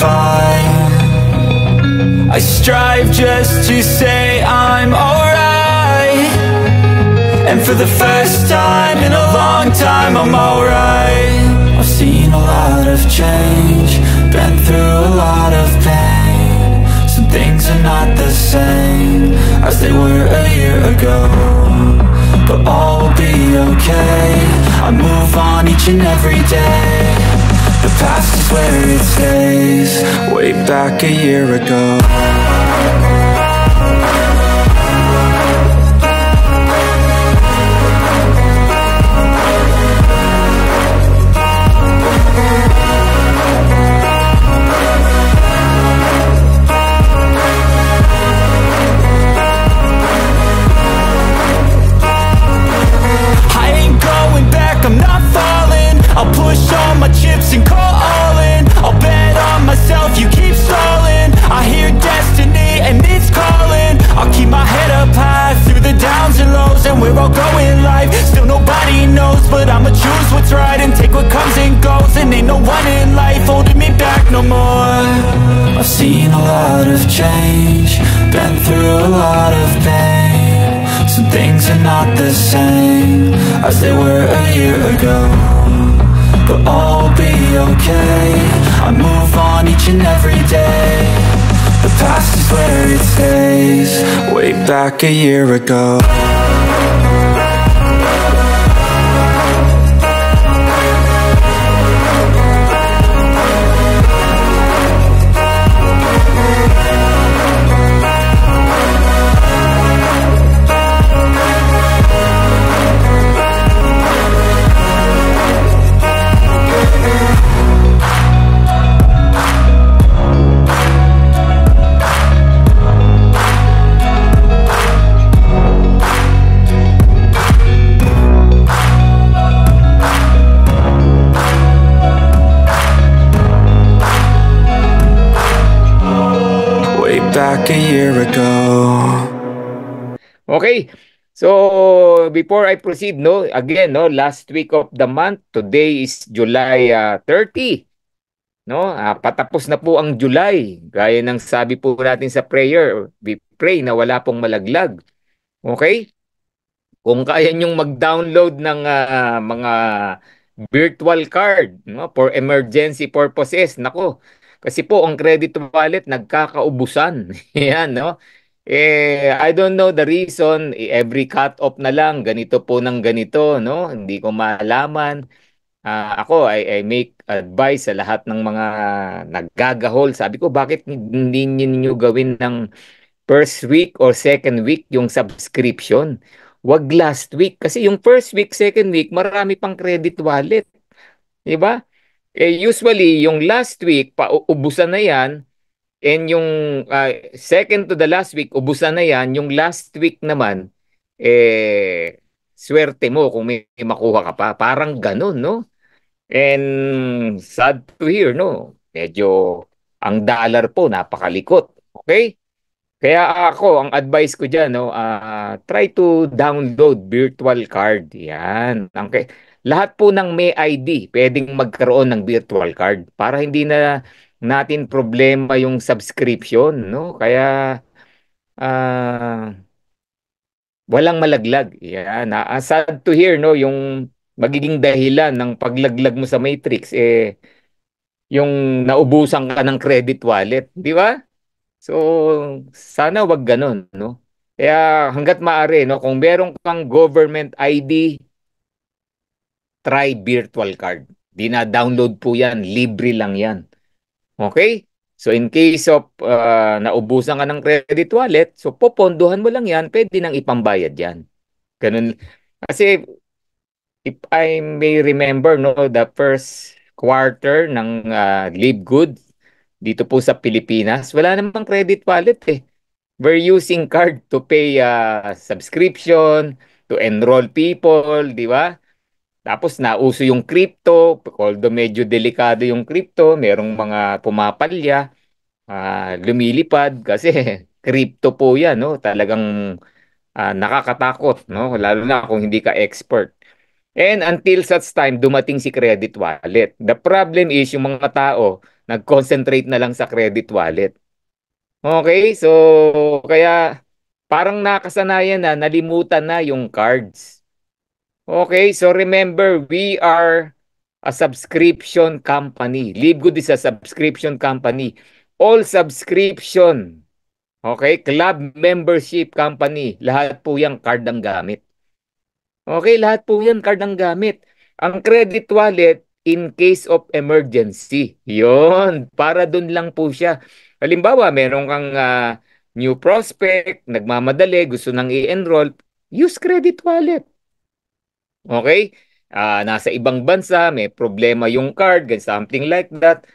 fine I strive just to say I'm alright And for the first time in a long time I'm alright I've seen a lot of change Been through a lot of pain Some things are not the same As they were a year ago but all will be okay I move on each and every day The past where it stays Way back a year ago as they were a year ago But all will be okay I move on each and every day The past is where it stays Way back a year ago Okay. So before I proceed, no, again, no, last week of the month, today is July uh, ah, 30. No, uh, patapos na po ang July. Gaya ng sabi po natin sa prayer, we pray na wala pong malaglag. Okay? Kung kaya niyong mag-download ng uh, mga virtual card no, for emergency purposes, nako. Kasi po ang credit wallet nagkakaubusan. Yan, no? Eh, I don't know the reason. Eh, every cut-off na lang, ganito po ng ganito, no? Hindi ko malaman. Uh, ako, I, I make advice sa lahat ng mga naggagahol. Sabi ko, bakit hindi niyo gawin ng first week or second week yung subscription? Wag last week. Kasi yung first week, second week, marami pang credit wallet. Diba? Eh, usually, yung last week, paubusan na yan, And yung uh, second to the last week, ubusan na yan. Yung last week naman, eh, swerte mo kung may makuha ka pa. Parang ganun, no? And sad to hear, no? Medyo ang dollar po napakalikot. Okay? Kaya ako, ang advice ko dyan, no, uh, try to download virtual card. Yan. Ang, lahat po ng may ID, pwedeng magkaroon ng virtual card para hindi na natin problema yung subscription, no? Kaya uh, walang malaglag. Yan. Yeah, ah, sad to hear, no? Yung magiging dahilan ng paglaglag mo sa Matrix, eh, yung naubusan ka ng credit wallet, di ba? So, sana wag ganun, no? Kaya hanggat maaari, no, kung meron kang government ID, try virtual card. Dina-download po yan, libre lang yan. Okay? So in case of uh, naubusan ka ng credit wallet, so poponduhan mo lang yan, pwede nang ipambayad yan. Ganun. Kasi if I may remember, no, the first quarter ng uh, Live Good dito po sa Pilipinas, wala namang credit wallet eh. We're using card to pay uh, subscription, to enroll people, di ba? Tapos nauso yung crypto, although medyo delikado yung crypto, merong mga pumapalya, uh, lumilipad kasi crypto po 'yan, no? Talagang uh, nakakatakot, no? Lalo na kung hindi ka expert. And until such time dumating si credit wallet. The problem is yung mga tao nag-concentrate na lang sa credit wallet. Okay? So kaya parang nakasanayan na nalimutan na yung cards Okay, so remember, we are a subscription company. Live Good is a subscription company. All subscription, okay, club membership company, lahat po yung card ang gamit. Okay, lahat po yan card ang gamit. Ang credit wallet, in case of emergency. yon para dun lang po siya. Halimbawa, meron kang uh, new prospect, nagmamadali, gusto nang i-enroll, use credit wallet. Okay? Uh, nasa ibang bansa, may problema yung card, something like that.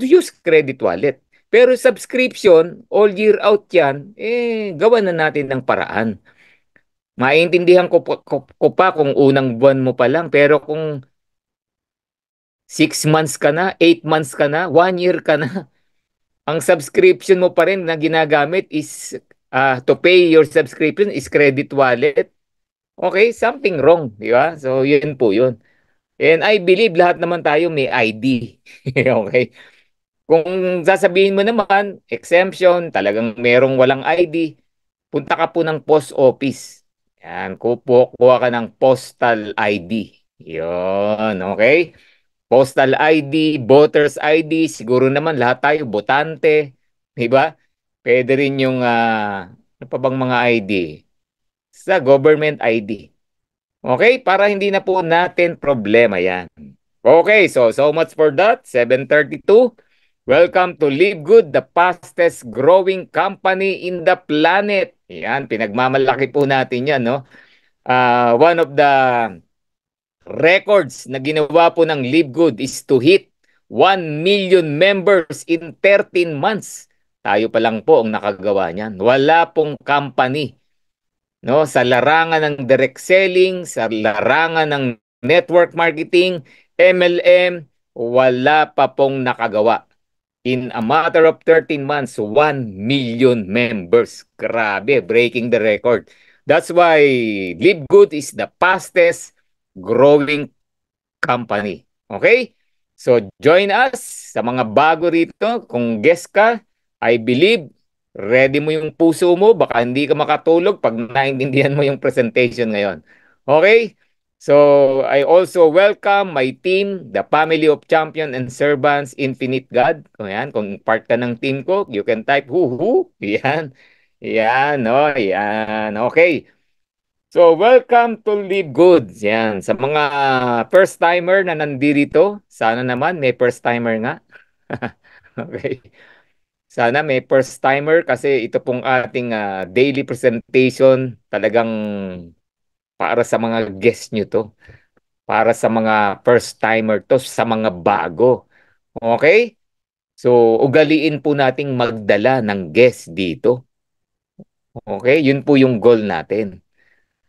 Use credit wallet. Pero subscription, all year out yan, eh, gawa na natin ng paraan. Maintindihan ko, pa, ko, ko pa kung unang buwan mo pa lang, pero kung 6 months ka na, 8 months ka na, 1 year ka na, ang subscription mo pa rin na ginagamit is uh, to pay your subscription is credit wallet. Okay, something wrong, di ba? So, yun po yun. And I believe lahat naman tayo may ID. okay? Kung sasabihin mo naman, exemption, talagang merong walang ID, punta ka po ng post office. Yan, kupo, kuha ka ng postal ID. Yun, okay? Postal ID, voter's ID, siguro naman lahat tayo, botante, di ba? Pwede rin yung, uh, ano pa bang mga ID? sa government ID. Okay? Para hindi na po natin problema yan. Okay, so so much for that. 732. Welcome to Live Good, the fastest growing company in the planet. Yan, pinagmamalaki po natin yan, no? Uh, one of the records na ginawa po ng Live Good is to hit 1 million members in 13 months. Tayo pa lang po ang nakagawa niyan. Wala pong company no sa larangan ng direct selling, sa larangan ng network marketing, MLM, wala pa pong nakagawa. In a matter of 13 months, 1 million members. Grabe, breaking the record. That's why Live is the fastest growing company. Okay? So join us sa mga bago rito. Kung guest ka, I believe ready mo yung puso mo, baka hindi ka makatulog pag naintindihan mo yung presentation ngayon. Okay? So, I also welcome my team, the family of champion and servants, infinite God. Kung yan, kung part ka ng team ko, you can type woohoo. Yan. Yan, no? Yan. Okay. So, welcome to Live Good. Yan. Sa mga first-timer na nandirito, sana naman may first-timer nga. okay. Sana may first timer kasi ito pong ating uh, daily presentation talagang para sa mga guest nyo to. Para sa mga first timer to, sa mga bago. Okay? So, ugaliin po nating magdala ng guest dito. Okay? Yun po yung goal natin.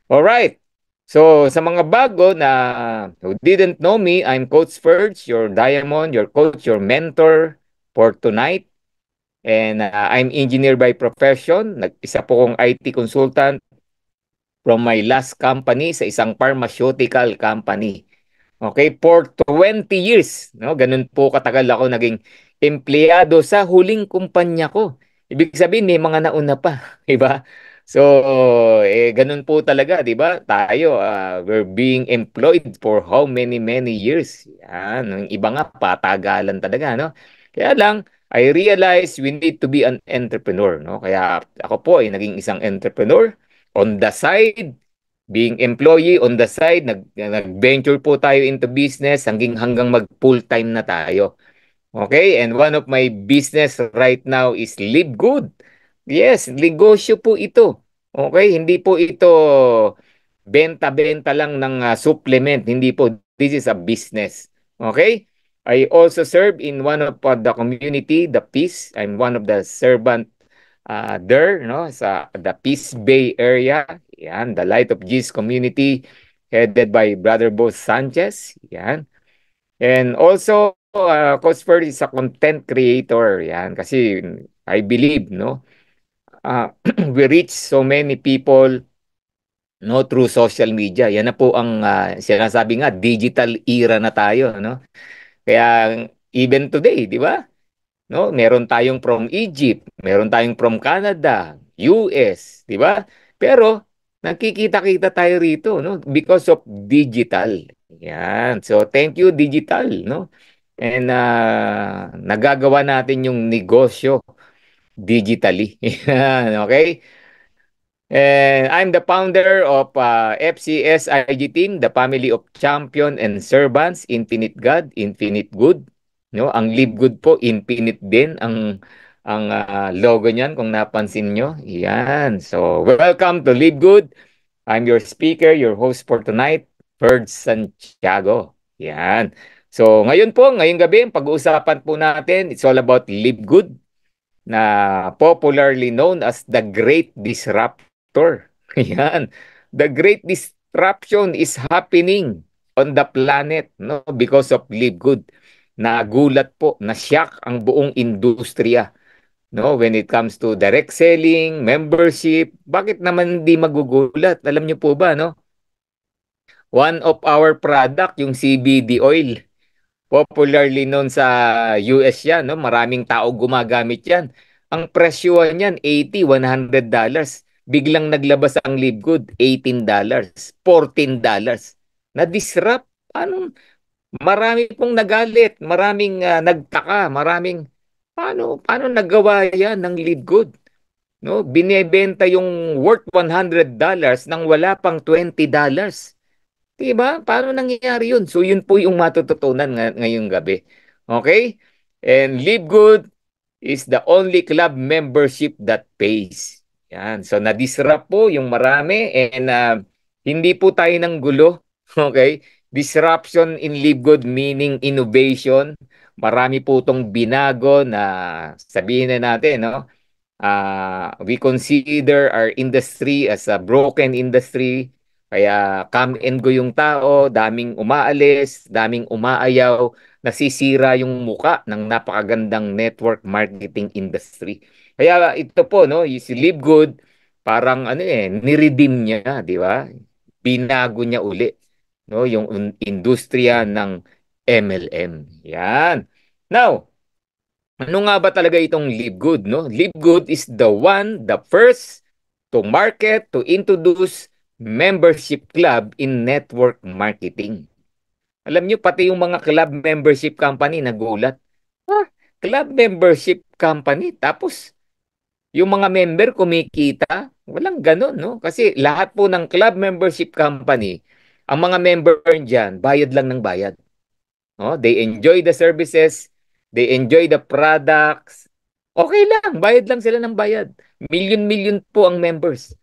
Alright. So, sa mga bago na who didn't know me, I'm Coach Ferge, your diamond, your coach, your mentor for tonight. And uh, I'm engineer by profession. Nag-isa po kong IT consultant from my last company sa isang pharmaceutical company. Okay, for 20 years, no, ganun po katagal ako naging empleyado sa huling kumpanya ko. Ibig sabihin may mga nauna pa, 'di ba? So, eh, ganun po talaga, di ba? Tayo, uh, we're being employed for how many, many years. Yan, yung iba nga, patagalan talaga, no? Kaya lang, I realized we need to be an entrepreneur. No? Kaya ako po ay naging isang entrepreneur. On the side, being employee, on the side, nag, nag-venture po tayo into business hanggang, hanggang mag-full-time na tayo. Okay? And one of my business right now is Live Good. Yes, negosyo po ito. Okay? Hindi po ito benta-benta lang ng uh, supplement. Hindi po. This is a business. Okay? I also serve in one of uh, the community, the Peace. I'm one of the servant uh, there, no, sa the Peace Bay area. Yan, the Light of Jesus community headed by Brother Bo Sanchez. Yan. And also, uh, Coach Fer is a content creator. Yan, kasi I believe, no, uh, we reach so many people no through social media. Yan na po ang uh, sinasabi nga digital era na tayo, no? Kaya even today, di ba? No, meron tayong from Egypt, meron tayong from Canada, US, di ba? Pero nakikita-kita tayo rito, no? Because of digital. Yan. So thank you digital, no? And uh, nagagawa natin yung negosyo digitally. okay? And I'm the founder of uh, FCSIG team, the family of champion and servants, infinite God, infinite good. No, ang live good po, infinite din ang ang uh, logo niyan kung napansin nyo. Yan. So, welcome to Live Good. I'm your speaker, your host for tonight, Bird Santiago. Yan. So, ngayon po, ngayong gabi, pag-uusapan po natin, it's all about Live Good na popularly known as the Great Disrupt factor. Yan. The great disruption is happening on the planet no because of live good. Nagulat po, nasyak ang buong industriya no when it comes to direct selling, membership, bakit naman hindi magugulat? Alam niyo po ba no? One of our product yung CBD oil. Popularly known sa US 'yan no, maraming tao gumagamit 'yan. Ang presyo niyan 80, 100 dollars biglang naglabas ang live $18, $14. Na-disrupt. Anong, marami pong nagalit, maraming uh, nagtaka, maraming, paano, paano nagawa yan ng live No, binebenta yung worth $100 nang wala pang $20. Diba? Paano nangyayari yun? So, yun po yung matututunan ng- ngayong gabi. Okay? And Live is the only club membership that pays. Yan. So, na-disrupt po yung marami and uh, hindi po tayo ng gulo. Okay? Disruption in live good meaning innovation. Marami po itong binago na sabihin na natin, no? Uh, we consider our industry as a broken industry. Kaya come and go yung tao, daming umaalis, daming umaayaw, nasisira yung muka ng napakagandang network marketing industry. Kaya ito po, no, si Good, parang ano eh, niredeem niya, di ba? Binago niya uli, no, yung industriya ng MLM. Yan. Now, ano nga ba talaga itong Live Good, no? Live Good is the one, the first to market, to introduce membership club in network marketing. Alam nyo, pati yung mga club membership company nagulat. Ah, club membership company, tapos yung mga member kumikita, walang ganun, no? Kasi lahat po ng club membership company, ang mga member dyan, bayad lang ng bayad. No? They enjoy the services, they enjoy the products. Okay lang, bayad lang sila ng bayad. Million-million po ang members.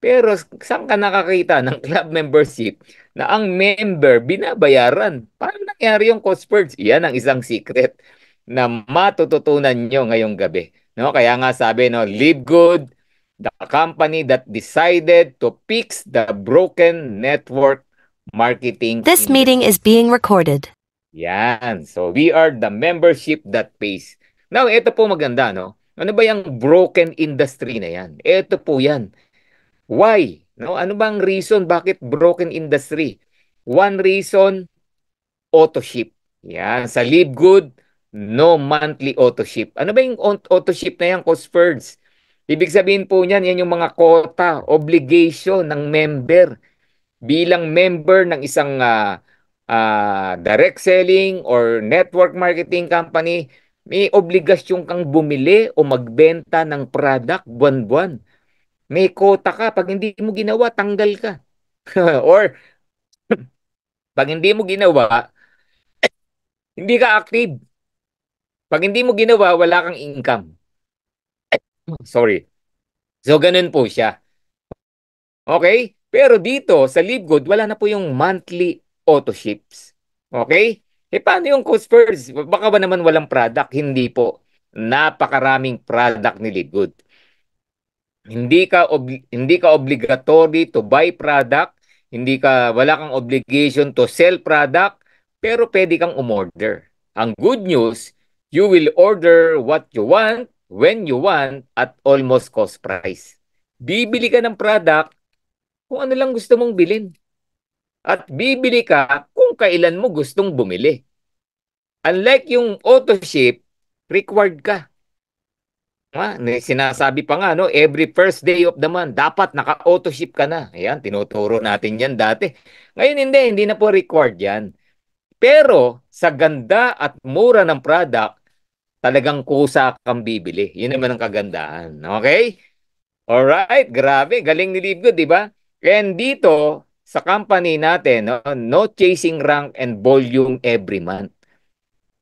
Pero saan ka nakakita ng club membership na ang member binabayaran? Paano nangyari yung cost purge? Yan ang isang secret na matututunan nyo ngayong gabi. No, kaya nga sabi no, live good, the company that decided to fix the broken network marketing. This industry. meeting is being recorded. Yan. So we are the membership that pays. Now, ito po maganda, no? Ano ba yung broken industry na yan? Ito po yan. Why? No? Ano bang reason bakit broken industry? One reason, auto ship. Yan. Sa Live Good, no monthly auto ship. Ano ba yung auto ship na yan, cost Ibig sabihin po niyan, yan yung mga quota, obligation ng member bilang member ng isang uh, uh, direct selling or network marketing company, may obligasyon kang bumili o magbenta ng product buwan-buwan. May quota ka. Pag hindi mo ginawa, tanggal ka. or pag hindi mo ginawa, hindi ka active pag hindi mo ginawa, wala kang income. Sorry. So, ganun po siya. Okay? Pero dito, sa LiveGood, wala na po yung monthly auto ships. Okay? E paano yung Coach Baka ba naman walang product? Hindi po. Napakaraming product ni LiveGood. Hindi ka hindi ka obligatory to buy product, hindi ka wala kang obligation to sell product, pero pwede kang umorder. Ang good news, You will order what you want, when you want, at almost cost price. Bibili ka ng product kung ano lang gusto mong bilhin. At bibili ka kung kailan mo gustong bumili. Unlike yung autoship, required ka. Ha? Sinasabi pa nga, no? every first day of the month, dapat naka autoship ka na. Ayan, tinuturo natin yan dati. Ngayon hindi, hindi na po required yan. Pero sa ganda at mura ng product, talagang kusa kang bibili. Yun naman ang kagandahan. Okay? Alright, grabe. Galing ni Libgo, di ba? And dito, sa company natin, no, no chasing rank and volume every month.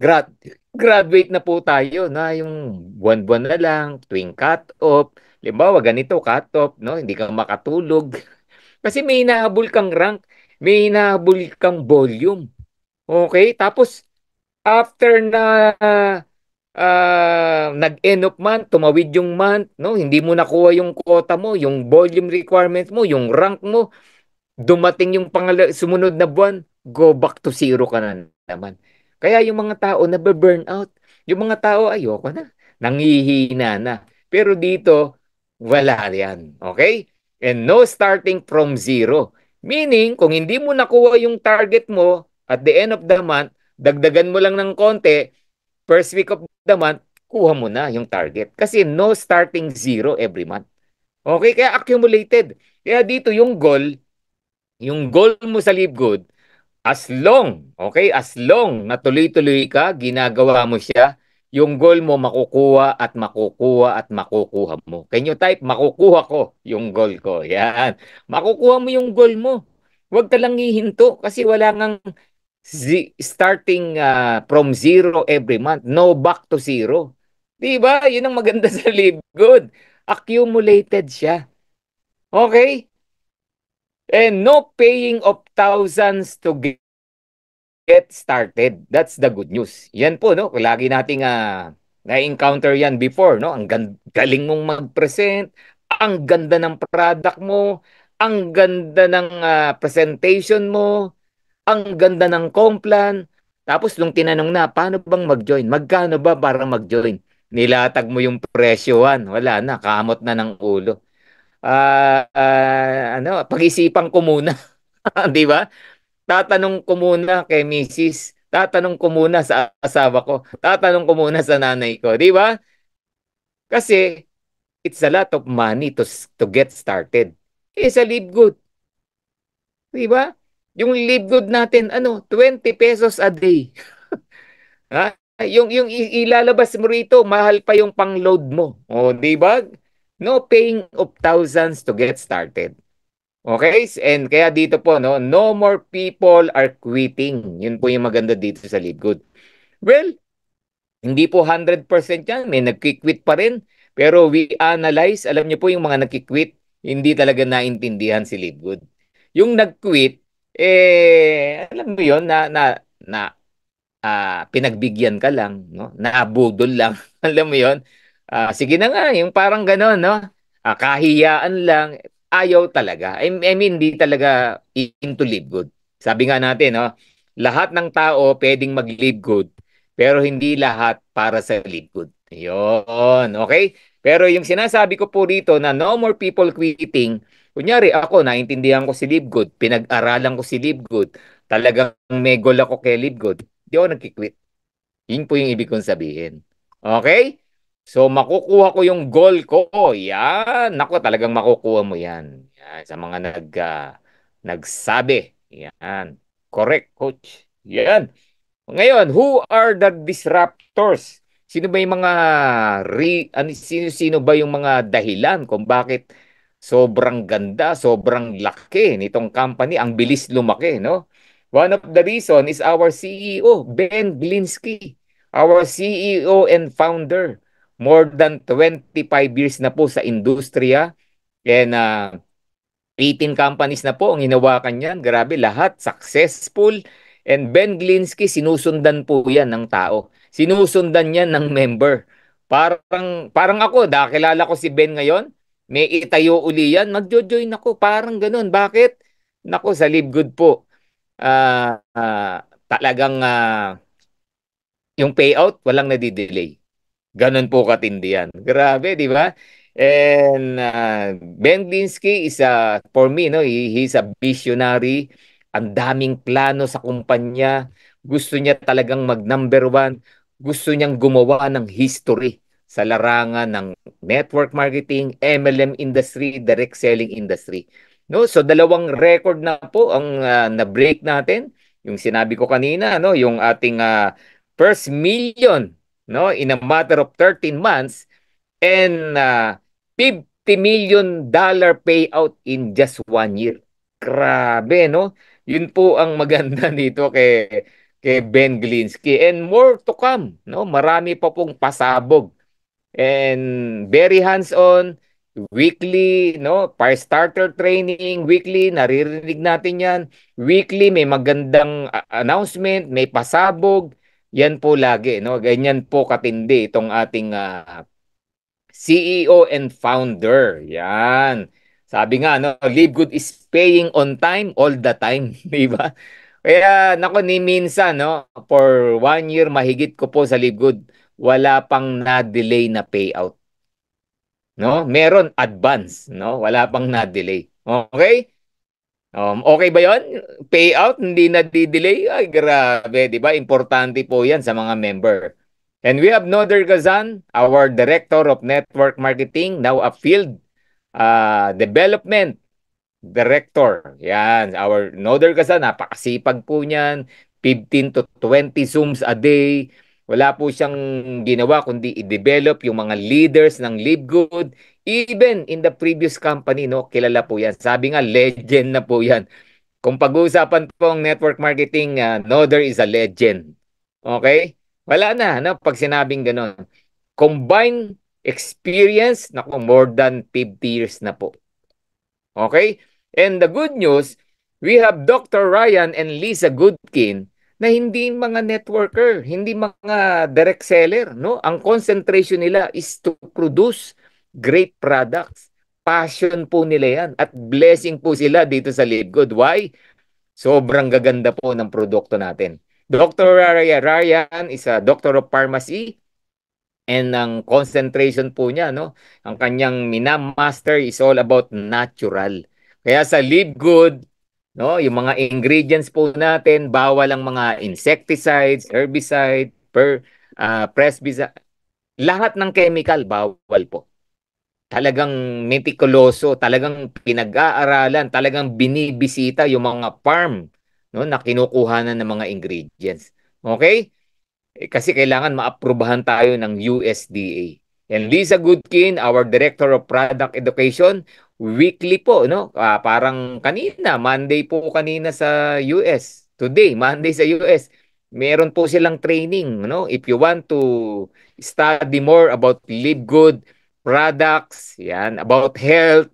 Grad graduate na po tayo na yung buwan-buwan na lang, tuwing cut-off. Limbawa, ganito, cut-off, no? hindi kang makatulog. Kasi may hinahabol kang rank, may hinahabol kang volume. Okay? Tapos, after na uh, uh, ah, nag-end of month, tumawid yung month, no? Hindi mo nakuha yung quota mo, yung volume requirement mo, yung rank mo. Dumating yung pangala- sumunod na buwan, go back to zero ka na naman. Kaya yung mga tao na burn out, yung mga tao ayoko na, nangihina na. Pero dito, wala yan. Okay? And no starting from zero. Meaning, kung hindi mo nakuha yung target mo at the end of the month, dagdagan mo lang ng konti, first week of the month, kuha mo na yung target. Kasi no starting zero every month. Okay, kaya accumulated. Kaya dito yung goal, yung goal mo sa live good, as long, okay, as long na tuloy-tuloy ka, ginagawa mo siya, yung goal mo makukuha at makukuha at makukuha mo. Can you type, makukuha ko yung goal ko. Yan. Makukuha mo yung goal mo. Huwag ka lang hihinto kasi wala ngang Z- starting uh, from zero every month. No back to zero. Di ba? Yun ang maganda sa live good. Accumulated siya. Okay? And no paying of thousands to get started. That's the good news. Yan po, no? Lagi nating uh, na-encounter yan before, no? Ang galing mong mag-present, ang ganda ng product mo, ang ganda ng uh, presentation mo, ang ganda ng complan. Tapos nung tinanong na, paano bang mag-join? Magkano ba para mag-join? Nilatag mo yung presyoan. Wala na, kamot na ng ulo. Uh, uh, ano, pag-isipan ko muna. 'Di ba? Tatanong ko muna kay Mrs. Tatanong ko muna sa asawa ko. Tatanong ko muna sa nanay ko. 'Di ba? Kasi it's a lot of money to to get started. It's a live good. 'Di ba? Yung livelihood natin, ano, 20 pesos a day. ha? Yung, yung ilalabas mo rito, mahal pa yung pang-load mo. oh di ba? No paying of thousands to get started. Okay? And kaya dito po, no, no more people are quitting. Yun po yung maganda dito sa Live Well, hindi po 100% yan. May nagki-quit pa rin. Pero we analyze, alam niyo po yung mga nagki-quit hindi talaga naintindihan si Live yung nag-quit eh alam mo 'yon na na na uh, pinagbigyan ka lang, no? Naabudol lang. alam mo 'yon? Uh, ah, sige na nga, yung parang ganoon no? Uh, kahiyaan lang, ayaw talaga. I, I mean, hindi talaga into live good. Sabi nga natin, no? Lahat ng tao pwedeng mag-live good, pero hindi lahat para sa live good. yon okay? Pero yung sinasabi ko po dito na no more people quitting, Kunyari ako, naintindihan ko si Libgood, pinag-aralan ko si Libgood, talagang may goal ako kay Libgood, Hindi ako nagkikwit. Yun po yung ibig kong sabihin. Okay? So, makukuha ko yung goal ko. Yan. Nako, talagang makukuha mo yan. yan. Sa mga nag, uh, nagsabi. Yan. Correct, coach. Yan. Ngayon, who are the disruptors? Sino ba yung mga re, sino, sino ba yung mga dahilan kung bakit Sobrang ganda, sobrang laki nitong company. Ang bilis lumaki, no? One of the reason is our CEO, Ben Glinsky. Our CEO and founder. More than 25 years na po sa industriya. And uh, ah, 18 companies na po ang hinawakan niyan. Grabe, lahat successful. And Ben Glinsky, sinusundan po yan ng tao. Sinusundan niya ng member. Parang, parang ako, dahil kilala ko si Ben ngayon may itayo uli yan, magjo-join ako. Parang ganun. Bakit? Nako, sa Libgood po. Uh, uh, talagang uh, yung payout, walang nadidelay. Ganun po katindi yan. Grabe, di ba? And uh, Ben Glinsky is a, for me, no, he, he's a visionary. Ang daming plano sa kumpanya. Gusto niya talagang mag number one. Gusto niyang gumawa ng history sa larangan ng network marketing, MLM industry, direct selling industry. No, so dalawang record na po ang uh, na-break natin. Yung sinabi ko kanina, no, yung ating uh, first million, no, in a matter of 13 months and uh, ah, 50 million dollar payout in just one year. Grabe, no? Yun po ang maganda nito kay kay Ben Glinsky and more to come, no? Marami pa pong pasabog and very hands-on, weekly, no, fire starter training, weekly, naririnig natin yan, weekly, may magandang announcement, may pasabog, yan po lagi, no, ganyan po katindi itong ating uh, ah, CEO and founder, yan. Sabi nga, no, live good is paying on time all the time, di ba? Kaya, nako, ni minsan, no, for one year mahigit ko po sa live good, wala pang na-delay na payout. No? Meron advance, no? Wala pang na-delay. Okay? Um, okay ba 'yon? Payout hindi na delay. Ay grabe, 'di ba? Importante po 'yan sa mga member. And we have Noder Gazan, our Director of Network Marketing, now a field uh, development director. Yan, our Noder Gazan, napakasipag po niyan. 15 to 20 Zooms a day wala po siyang ginawa kundi i-develop yung mga leaders ng Live Good even in the previous company no kilala po yan. Sabi nga legend na po yan. Kung pag-uusapan po ang network marketing, uh, ah, Noder is a legend. Okay? Wala na no pag sinabing ganun. Combine experience na more than 50 years na po. Okay? And the good news, we have Dr. Ryan and Lisa Goodkin na hindi mga networker, hindi mga direct seller, no? Ang concentration nila is to produce great products. Passion po nila 'yan at blessing po sila dito sa Live Good. Why? Sobrang gaganda po ng produkto natin. Dr. Raya Ryan is a doctor of pharmacy and ang concentration po niya, no? Ang kanyang minamaster is all about natural. Kaya sa Live Good, No, yung mga ingredients po natin, bawal ang mga insecticides, herbicide, per uh, ah, presbicide, lahat ng chemical bawal po. Talagang metikuloso, talagang pinag-aaralan, talagang binibisita yung mga farm no, na kinukuha kinukuhanan ng mga ingredients. Okay? Eh, kasi kailangan maaprubahan tayo ng USDA. And Lisa Goodkin, our Director of Product Education, weekly po, no? Uh, parang kanina, Monday po kanina sa US. Today, Monday sa US. Meron po silang training, no? If you want to study more about live good products, yan, about health,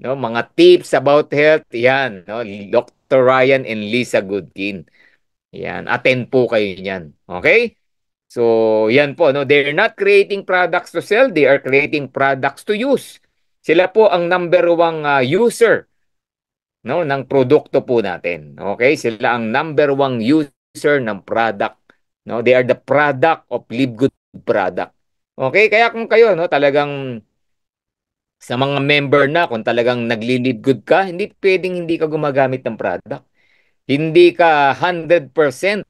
no? Mga tips about health, yan, no? Dr. Ryan and Lisa Goodkin. Yan, attend po kayo niyan. Okay? So, yan po, no? They're not creating products to sell, they are creating products to use. Sila po ang number one uh, user no ng produkto po natin. Okay? Sila ang number one user ng product. No, they are the product of live good product. Okay? Kaya kung kayo no talagang sa mga member na kung talagang nagli-live good ka, hindi pwedeng hindi ka gumagamit ng product. Hindi ka 100%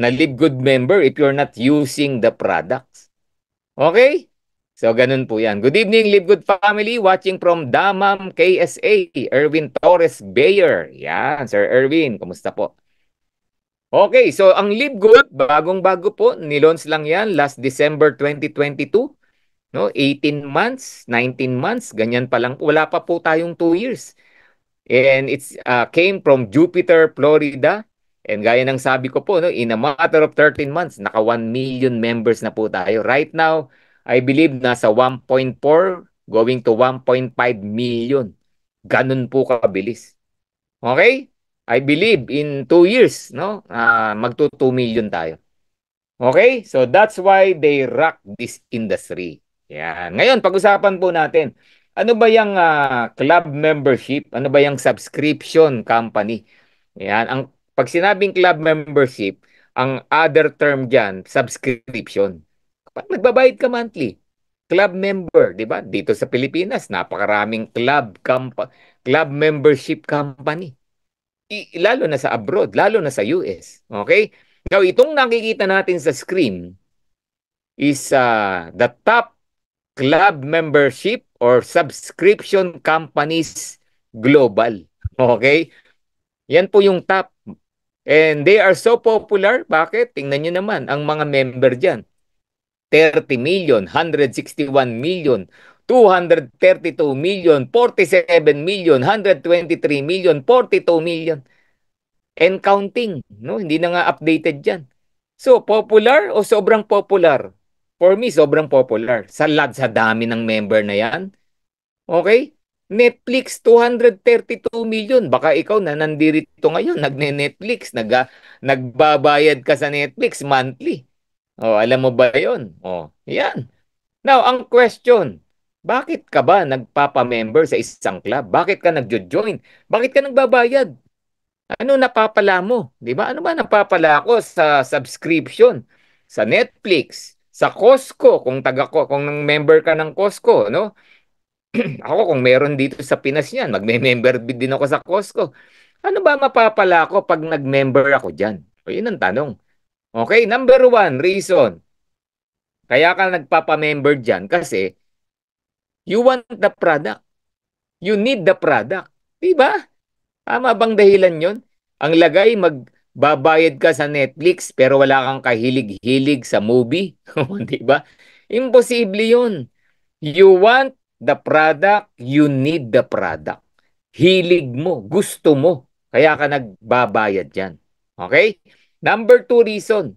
na live good member if you're not using the products. Okay? So ganun po yan. Good evening, Live Good Family. Watching from Damam, KSA. Erwin Torres Bayer. Yan, Sir Erwin. Kumusta po? Okay, so ang Live Good, bagong-bago po. Nilons lang yan last December 2022. No, 18 months, 19 months, ganyan pa lang. Wala pa po tayong 2 years. And it's uh, came from Jupiter, Florida. And gaya ng sabi ko po, no, in a matter of 13 months, naka 1 million members na po tayo. Right now, I believe nasa 1.4 going to 1.5 million. Ganun po kabilis. Okay? I believe in 2 years, no? Uh, magto 2 million tayo. Okay? So that's why they rock this industry. Yan. Ngayon, pag-usapan po natin. Ano ba yung uh, club membership? Ano ba yung subscription company? Yan. Ang, pag sinabing club membership, ang other term dyan, subscription. Pag nagbabayad ka monthly, club member, di ba? Dito sa Pilipinas, napakaraming club, club membership company. I- lalo na sa abroad, lalo na sa US. Okay? Now, itong nakikita natin sa screen is uh, the top club membership or subscription companies global. Okay? Yan po yung top. And they are so popular. Bakit? Tingnan nyo naman ang mga member dyan. 30 million, 161 million, 232 million, 47 million, 123 million, 42 million. And counting, no? Hindi na nga updated 'yan. So popular o sobrang popular? For me, sobrang popular. Sa lads sa dami ng member na 'yan. Okay? Netflix 232 million. Baka ikaw na nandirito ngayon, nagne-Netflix, nag nagbabayad ka sa Netflix monthly. Oh, alam mo ba 'yon? Oh, 'yan. Now, ang question, bakit ka ba nagpapa-member sa isang club? Bakit ka nagjo-join? Bakit ka nagbabayad? Ano napapala mo? 'Di ba? Ano ba napapala ko sa subscription sa Netflix, sa Costco kung taga ko, kung member ka ng Costco, no? ako kung meron dito sa Pinas niyan, magme-member din ako sa Costco. Ano ba mapapala ko pag nag-member ako diyan? O, yun ang tanong. Okay, number one reason. Kaya ka nagpapamember dyan kasi you want the product. You need the product. Diba? Tama bang dahilan yon? Ang lagay, magbabayad ka sa Netflix pero wala kang kahilig-hilig sa movie. diba? Imposible yon. You want the product, you need the product. Hilig mo, gusto mo. Kaya ka nagbabayad dyan. Okay? Number two reason,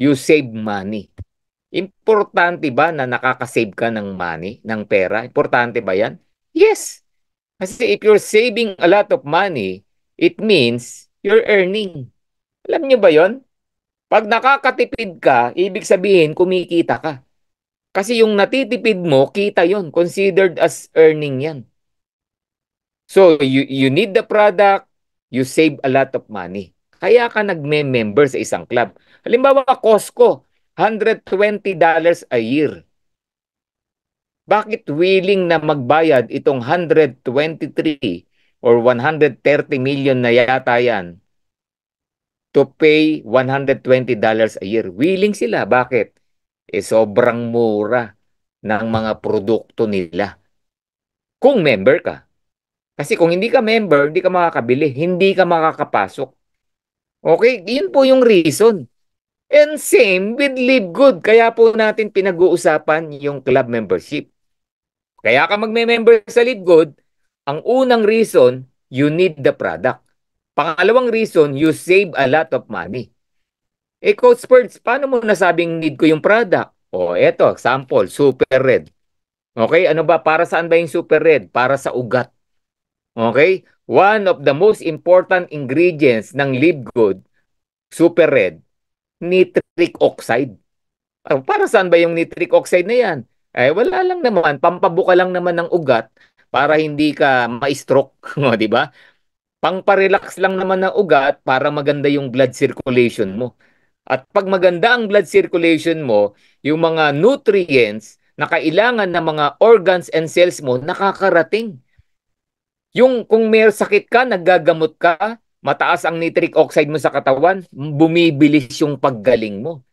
you save money. Importante ba na nakakasave ka ng money, ng pera? Importante ba yan? Yes. Kasi if you're saving a lot of money, it means you're earning. Alam nyo ba yon? Pag nakakatipid ka, ibig sabihin kumikita ka. Kasi yung natitipid mo, kita yon Considered as earning yan. So, you, you need the product, you save a lot of money kaya ka nagme-member sa isang club. Halimbawa, Costco, $120 a year. Bakit willing na magbayad itong 123 or 130 million na yata yan to pay $120 a year? Willing sila. Bakit? Eh, sobrang mura ng mga produkto nila. Kung member ka. Kasi kung hindi ka member, hindi ka makakabili, hindi ka makakapasok. Okay, yun po yung reason. And same with Live Good. Kaya po natin pinag-uusapan yung club membership. Kaya ka magme-member sa Live Good, ang unang reason, you need the product. Pangalawang reason, you save a lot of money. Eh, Coach Spurts, paano mo nasabing need ko yung product? O, oh, eto, example, Super Red. Okay, ano ba? Para saan ba yung Super Red? Para sa ugat. Okay? One of the most important ingredients ng Libgood Super Red, nitric oxide. Para saan ba yung nitric oxide na yan? Eh, wala lang naman. Pampabuka lang naman ng ugat para hindi ka ma-stroke. no, di ba? Pangparelax lang naman ng ugat para maganda yung blood circulation mo. At pag maganda ang blood circulation mo, yung mga nutrients na kailangan ng mga organs and cells mo nakakarating. Yung kung may sakit ka, naggagamot ka, mataas ang nitric oxide mo sa katawan, bumibilis yung paggaling mo.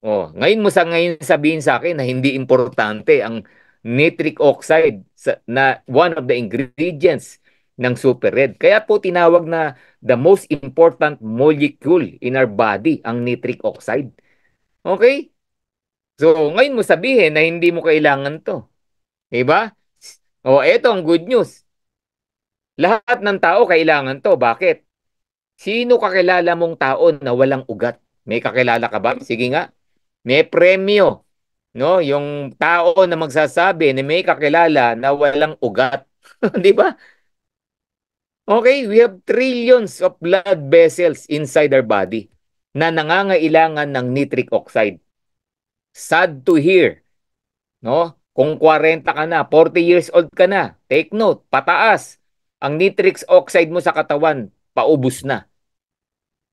Oh, ngayon mo sa ngayon sabihin sa akin na hindi importante ang nitric oxide sa, na one of the ingredients ng super red. Kaya po tinawag na the most important molecule in our body ang nitric oxide. Okay? So, ngayon mo sabihin na hindi mo kailangan 'to. 'Di ba? Oh, eto ang good news lahat ng tao kailangan to. Bakit? Sino kakilala mong tao na walang ugat? May kakilala ka ba? Sige nga. May premyo. No, yung tao na magsasabi na may kakilala na walang ugat. 'Di ba? Okay, we have trillions of blood vessels inside our body na nangangailangan ng nitric oxide. Sad to hear. No? Kung 40 ka na, 40 years old ka na, take note, pataas ang nitric oxide mo sa katawan, paubos na.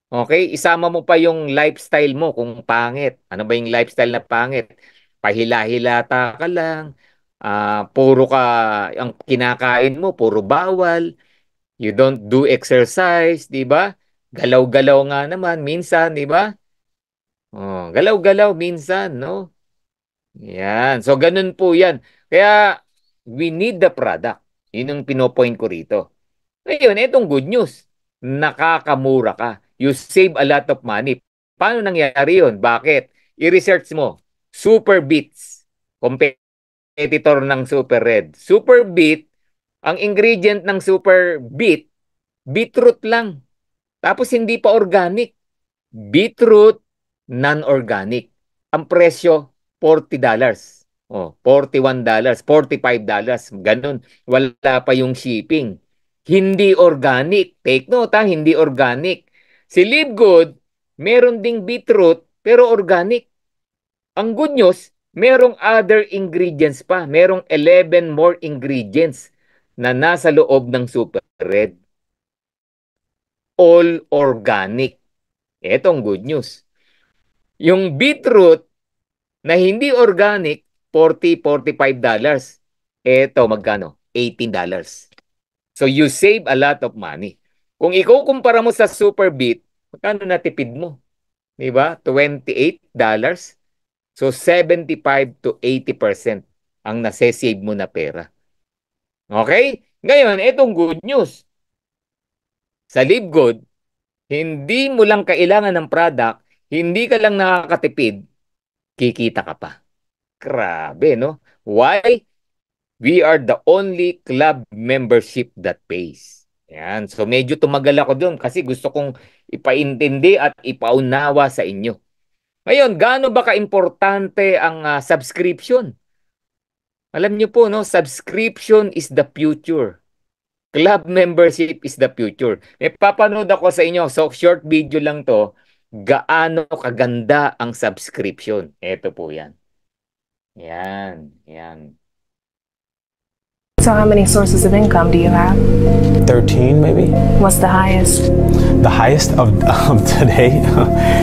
Okay? Isama mo pa yung lifestyle mo kung pangit. Ano ba yung lifestyle na pangit? Pahila-hilata ka lang. Uh, puro ka, ang kinakain mo, puro bawal. You don't do exercise, di ba? Galaw-galaw nga naman minsan, di ba? Oh, galaw-galaw minsan, no? Yan. So, ganun po yan. Kaya, we need the product. Yun ang pinopoint ko rito. Ngayon, itong good news. Nakakamura ka. You save a lot of money. Paano nangyari yun? Bakit? I-research mo. Super Beats. Competitor ng Super Red. Super Beat, ang ingredient ng Super Beat, beetroot lang. Tapos hindi pa organic. Beetroot, non-organic. Ang presyo, $40. Oh, 41 dollars, 45 dollars, ganun. Wala pa yung shipping. Hindi organic. Take note ha, hindi organic. Si Live Good, meron ding beetroot, pero organic. Ang good news, merong other ingredients pa. Merong 11 more ingredients na nasa loob ng Super Red. All organic. Etong good news. Yung beetroot na hindi organic, 40, 45 dollars. Ito, magkano? 18 dollars. So you save a lot of money. Kung kumpara mo sa Superbit, magkano natipid mo? 'Di ba? 28 dollars. So 75 to 80% ang nasesave mo na pera. Okay? Ngayon, etong good news. Sa Live hindi mo lang kailangan ng product, hindi ka lang nakakatipid, kikita ka pa. Grabe, no? Why? We are the only club membership that pays. Yan. So medyo tumagal ako doon kasi gusto kong ipaintindi at ipaunawa sa inyo. Ngayon, gaano ba kaimportante ang uh, subscription? Alam niyo po, no? Subscription is the future. Club membership is the future. May papanood ako sa inyo. So, short video lang to. Gaano kaganda ang subscription. Ito po yan. Yan, yan. So how many sources of income do you have? 13 maybe. What's the highest? The highest of, of today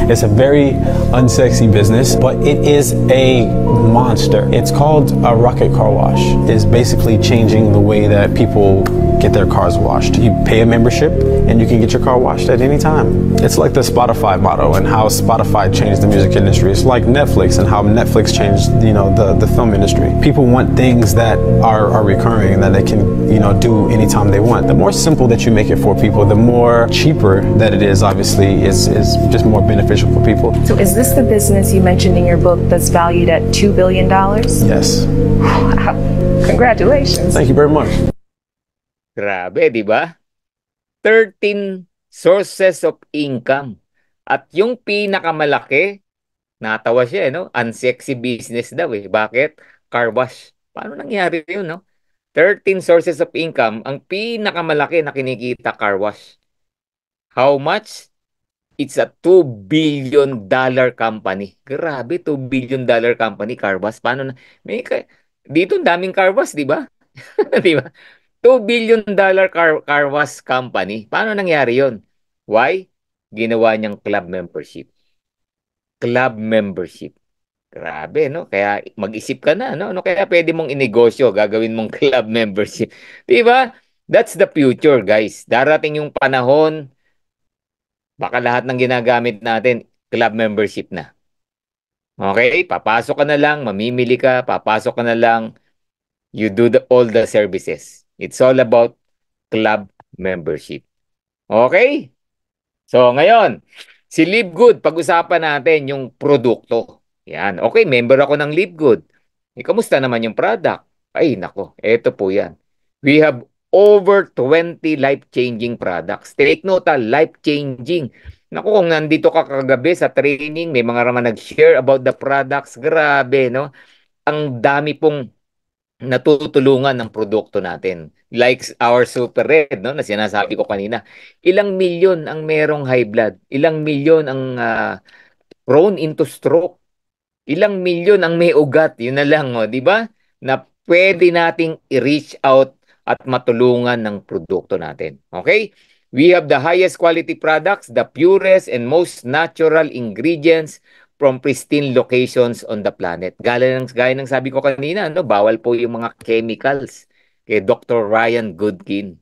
It's a very unsexy business, but it is a monster. It's called a rocket car wash. It's basically changing the way that people get their cars washed. You pay a membership and you can get your car washed at any time. It's like the Spotify motto and how Spotify changed the music industry. It's like Netflix and how Netflix changed, you know, the, the film industry. People want things that are, are recurring something that they can, you know, do anytime they want. The more simple that you make it for people, the more cheaper that it is, obviously, is, is just more beneficial for people. So is this the business you mentioned in your book that's valued at $2 billion? Yes. Congratulations. Thank you very much. Grabe, di ba? 13 sources of income. At yung pinakamalaki, natawa siya, eh, no? Unsexy business daw eh. Bakit? Car wash. Paano nangyari yun, no? 13 sources of income, ang pinakamalaki na kinikita car wash. How much? It's a 2 billion dollar company. Grabe, 2 billion dollar company car wash. Paano na? May ka, dito daming car wash, 'di ba? 'Di ba? 2 billion dollar car, car wash company. Paano nangyari 'yon? Why? Ginawa niyang club membership. Club membership. Grabe, no? Kaya mag-isip ka na, no? Ano kaya pwede mong inegosyo, gagawin mong club membership. Di ba? That's the future, guys. Darating yung panahon, baka lahat ng ginagamit natin, club membership na. Okay? Papasok ka na lang, mamimili ka, papasok ka na lang, you do the, all the services. It's all about club membership. Okay? So, ngayon, si Live Good, pag-usapan natin yung produkto. Yan. Okay, member ako ng LiveGood. E, eh, kamusta naman yung product? Ay, nako. Eto po yan. We have over 20 life-changing products. Take note, ah, life-changing. Nako, kung nandito ka kagabi sa training, may mga naman nag-share about the products. Grabe, no? Ang dami pong natutulungan ng produkto natin. Like our Super Red, no? Na sinasabi ko kanina. Ilang milyon ang merong high blood. Ilang milyon ang uh, prone into stroke ilang milyon ang may ugat, yun na lang, oh, di ba? Na pwede nating i-reach out at matulungan ng produkto natin. Okay? We have the highest quality products, the purest and most natural ingredients from pristine locations on the planet. Gaya ng, gaya ng sabi ko kanina, no, bawal po yung mga chemicals kay Dr. Ryan Goodkin.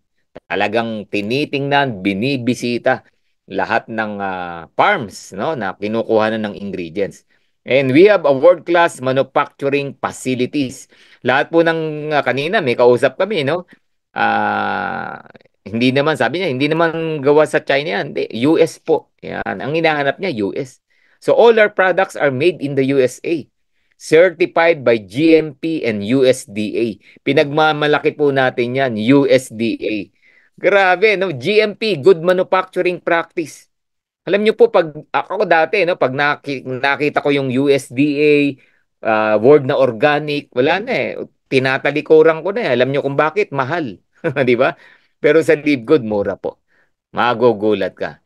Talagang tinitingnan, binibisita lahat ng uh, farms no, na kinukuha na ng ingredients. And we have a world-class manufacturing facilities. Lahat po ng uh, kanina, may kausap kami, no? Uh, hindi naman, sabi niya, hindi naman gawa sa China yan. Hindi, US po. Yan. Ang hinahanap niya, US. So all our products are made in the USA. Certified by GMP and USDA. Pinagmamalaki po natin yan, USDA. Grabe, no? GMP, Good Manufacturing Practice. Alam niyo po pag ako dati no pag naki, nakita ko yung USDA uh, ah, word na organic, wala na eh. Tinatalikuran ko na eh. Alam niyo kung bakit mahal, 'di ba? Pero sa Live Good mura po. Magugulat ka.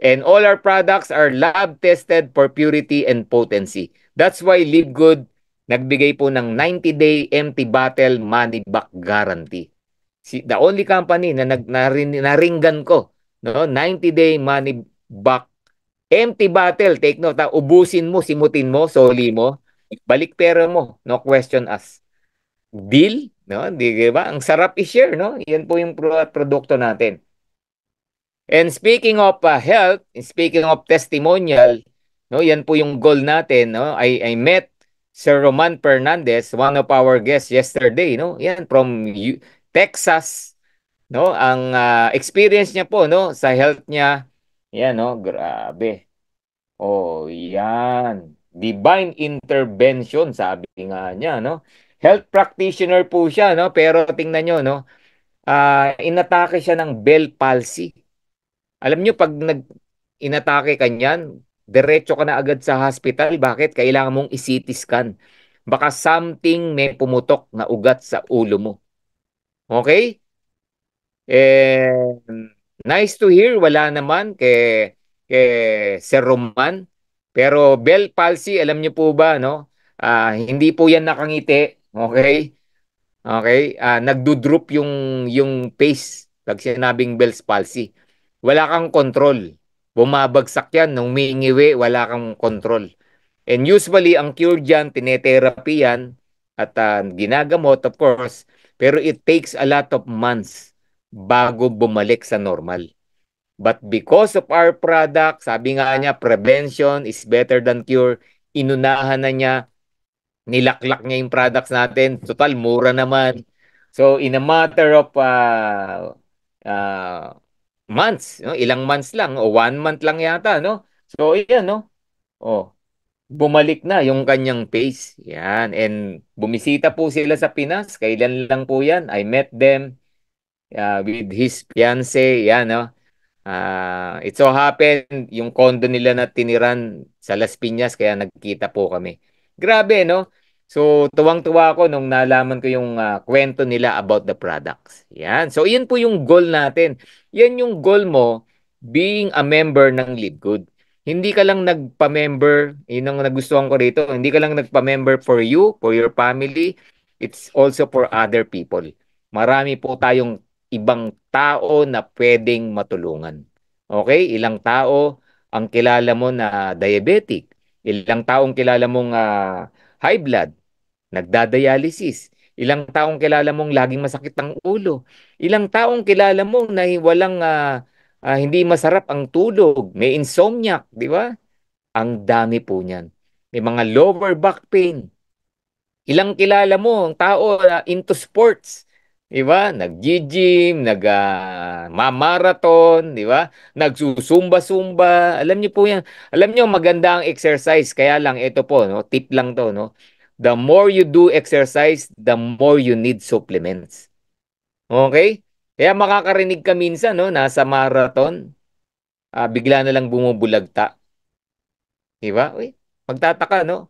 And all our products are lab tested for purity and potency. That's why Live Good nagbigay po ng 90-day empty bottle money back guarantee. Si, the only company na nag, narin, naringgan ko no 90 day money back. Empty bottle, take note, ha? ubusin mo, simutin mo, soli mo, balik pera mo, no question us. Deal, no? Di ba? Ang sarap i-share, no? Yan po yung produkto natin. And speaking of uh, health, speaking of testimonial, no, yan po yung goal natin, no? I I met Sir Roman Fernandez, one of our guests yesterday, no? Yan from U Texas, no? Ang uh, experience niya po, no, sa health niya yan, no? Grabe. Oh, yan. Divine intervention, sabi nga niya, no? Health practitioner po siya, no? Pero tingnan nyo, no? Uh, inatake siya ng Bell palsy. Alam nyo, pag nag inatake ka niyan, diretso ka na agad sa hospital. Bakit? Kailangan mong i-CT scan. Baka something may pumutok na ugat sa ulo mo. Okay? Eh, Nice to hear, wala naman kay, kay Sir Roman. Pero Bell palsy, alam niyo po ba, no? Uh, hindi po yan nakangiti, okay? Okay? Uh, nagdudrop yung, yung face pag sinabing Bell's palsy. Wala kang control. Bumabagsak yan, nung umiingiwi, wala kang control. And usually, ang cure dyan, tinetherapy yan at uh, ginagamot, of course, pero it takes a lot of months bago bumalik sa normal. But because of our product, sabi nga niya, prevention is better than cure. Inunahan na niya, nilaklak niya yung products natin. Total, mura naman. So, in a matter of uh, uh, months, no? ilang months lang, o one month lang yata, no? So, yan, no? Oh, bumalik na yung kanyang pace. Yan. And bumisita po sila sa Pinas. Kailan lang po yan? I met them uh, with his fiance, yan, no? Uh, it so happened, yung condo nila na tiniran sa Las Piñas, kaya nagkita po kami. Grabe, no? So, tuwang-tuwa ako nung nalaman ko yung uh, kwento nila about the products. Yan. So, iyan po yung goal natin. Yan yung goal mo being a member ng Live Good. Hindi ka lang nagpa-member, yun ang nagustuhan ko rito, hindi ka lang nagpa-member for you, for your family, it's also for other people. Marami po tayong ibang tao na pwedeng matulungan. Okay? Ilang tao ang kilala mo na diabetic, ilang taong kilala mong uh, high blood, nagdadialysis, ilang taong kilala mong laging masakit ang ulo, ilang taong kilala mong na walang uh, uh, hindi masarap ang tulog, may insomnia, di ba? Ang dami po niyan. May mga lower back pain. Ilang kilala mo ang tao na uh, into sports, Di ba? Nag-gym, nag-marathon, ah, di ba? Nagsusumba-sumba. Alam niyo po 'yan. Alam niyo maganda ang exercise kaya lang ito po, no? Tip lang 'to, no? The more you do exercise, the more you need supplements. Okay? Kaya makakarinig ka minsan, no? Nasa marathon, uh, bigla na lang bumubulagta. Di ba? Uy, magtataka, no?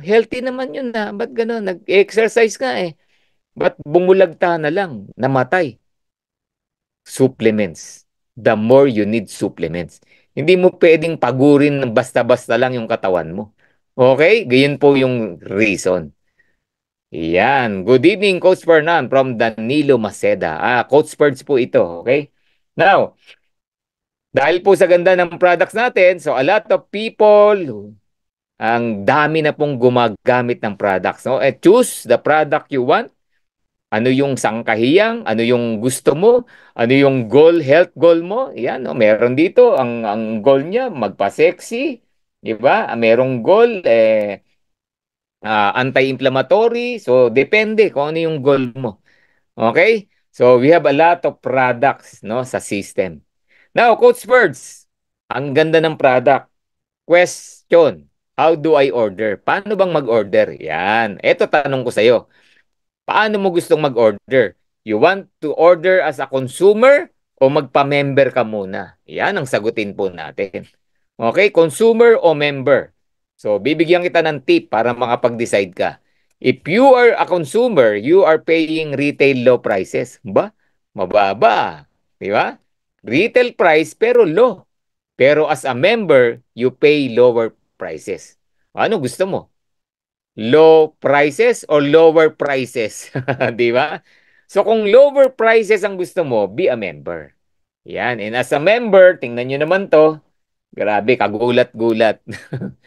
Healthy naman yun na. Ah. Ba't gano'n? Nag-exercise ka eh. But bumulagta na lang, namatay. Supplements. The more you need supplements. Hindi mo pwedeng pagurin ng basta-basta lang yung katawan mo. Okay? Ganyan po yung reason. Yan. Good evening, Coach Fernan from Danilo Maceda. Ah, Coach Perds po ito. Okay? Now, dahil po sa ganda ng products natin, so a lot of people, ang dami na pong gumagamit ng products. No? And eh, choose the product you want ano yung sangkahiyang, ano yung gusto mo, ano yung goal, health goal mo. Yan, no? meron dito ang ang goal niya magpa-sexy, 'di ba? Ah, merong goal eh uh, anti-inflammatory. So depende kung ano yung goal mo. Okay? So we have a lot of products no sa system. Now, Coach Birds, ang ganda ng product. Question, how do I order? Paano bang mag-order? Yan. Ito tanong ko sa'yo. Paano mo gustong mag-order? You want to order as a consumer o magpa-member ka muna? Yan ang sagutin po natin. Okay, consumer o member? So, bibigyan kita ng tip para makapag-decide ka. If you are a consumer, you are paying retail low prices. Ba? Mababa. Di ba? Retail price pero low. Pero as a member, you pay lower prices. Ano gusto mo? low prices or lower prices, 'di ba? So kung lower prices ang gusto mo, be a member. Yan, and as a member, tingnan niyo naman 'to. Grabe, kagulat-gulat. ha?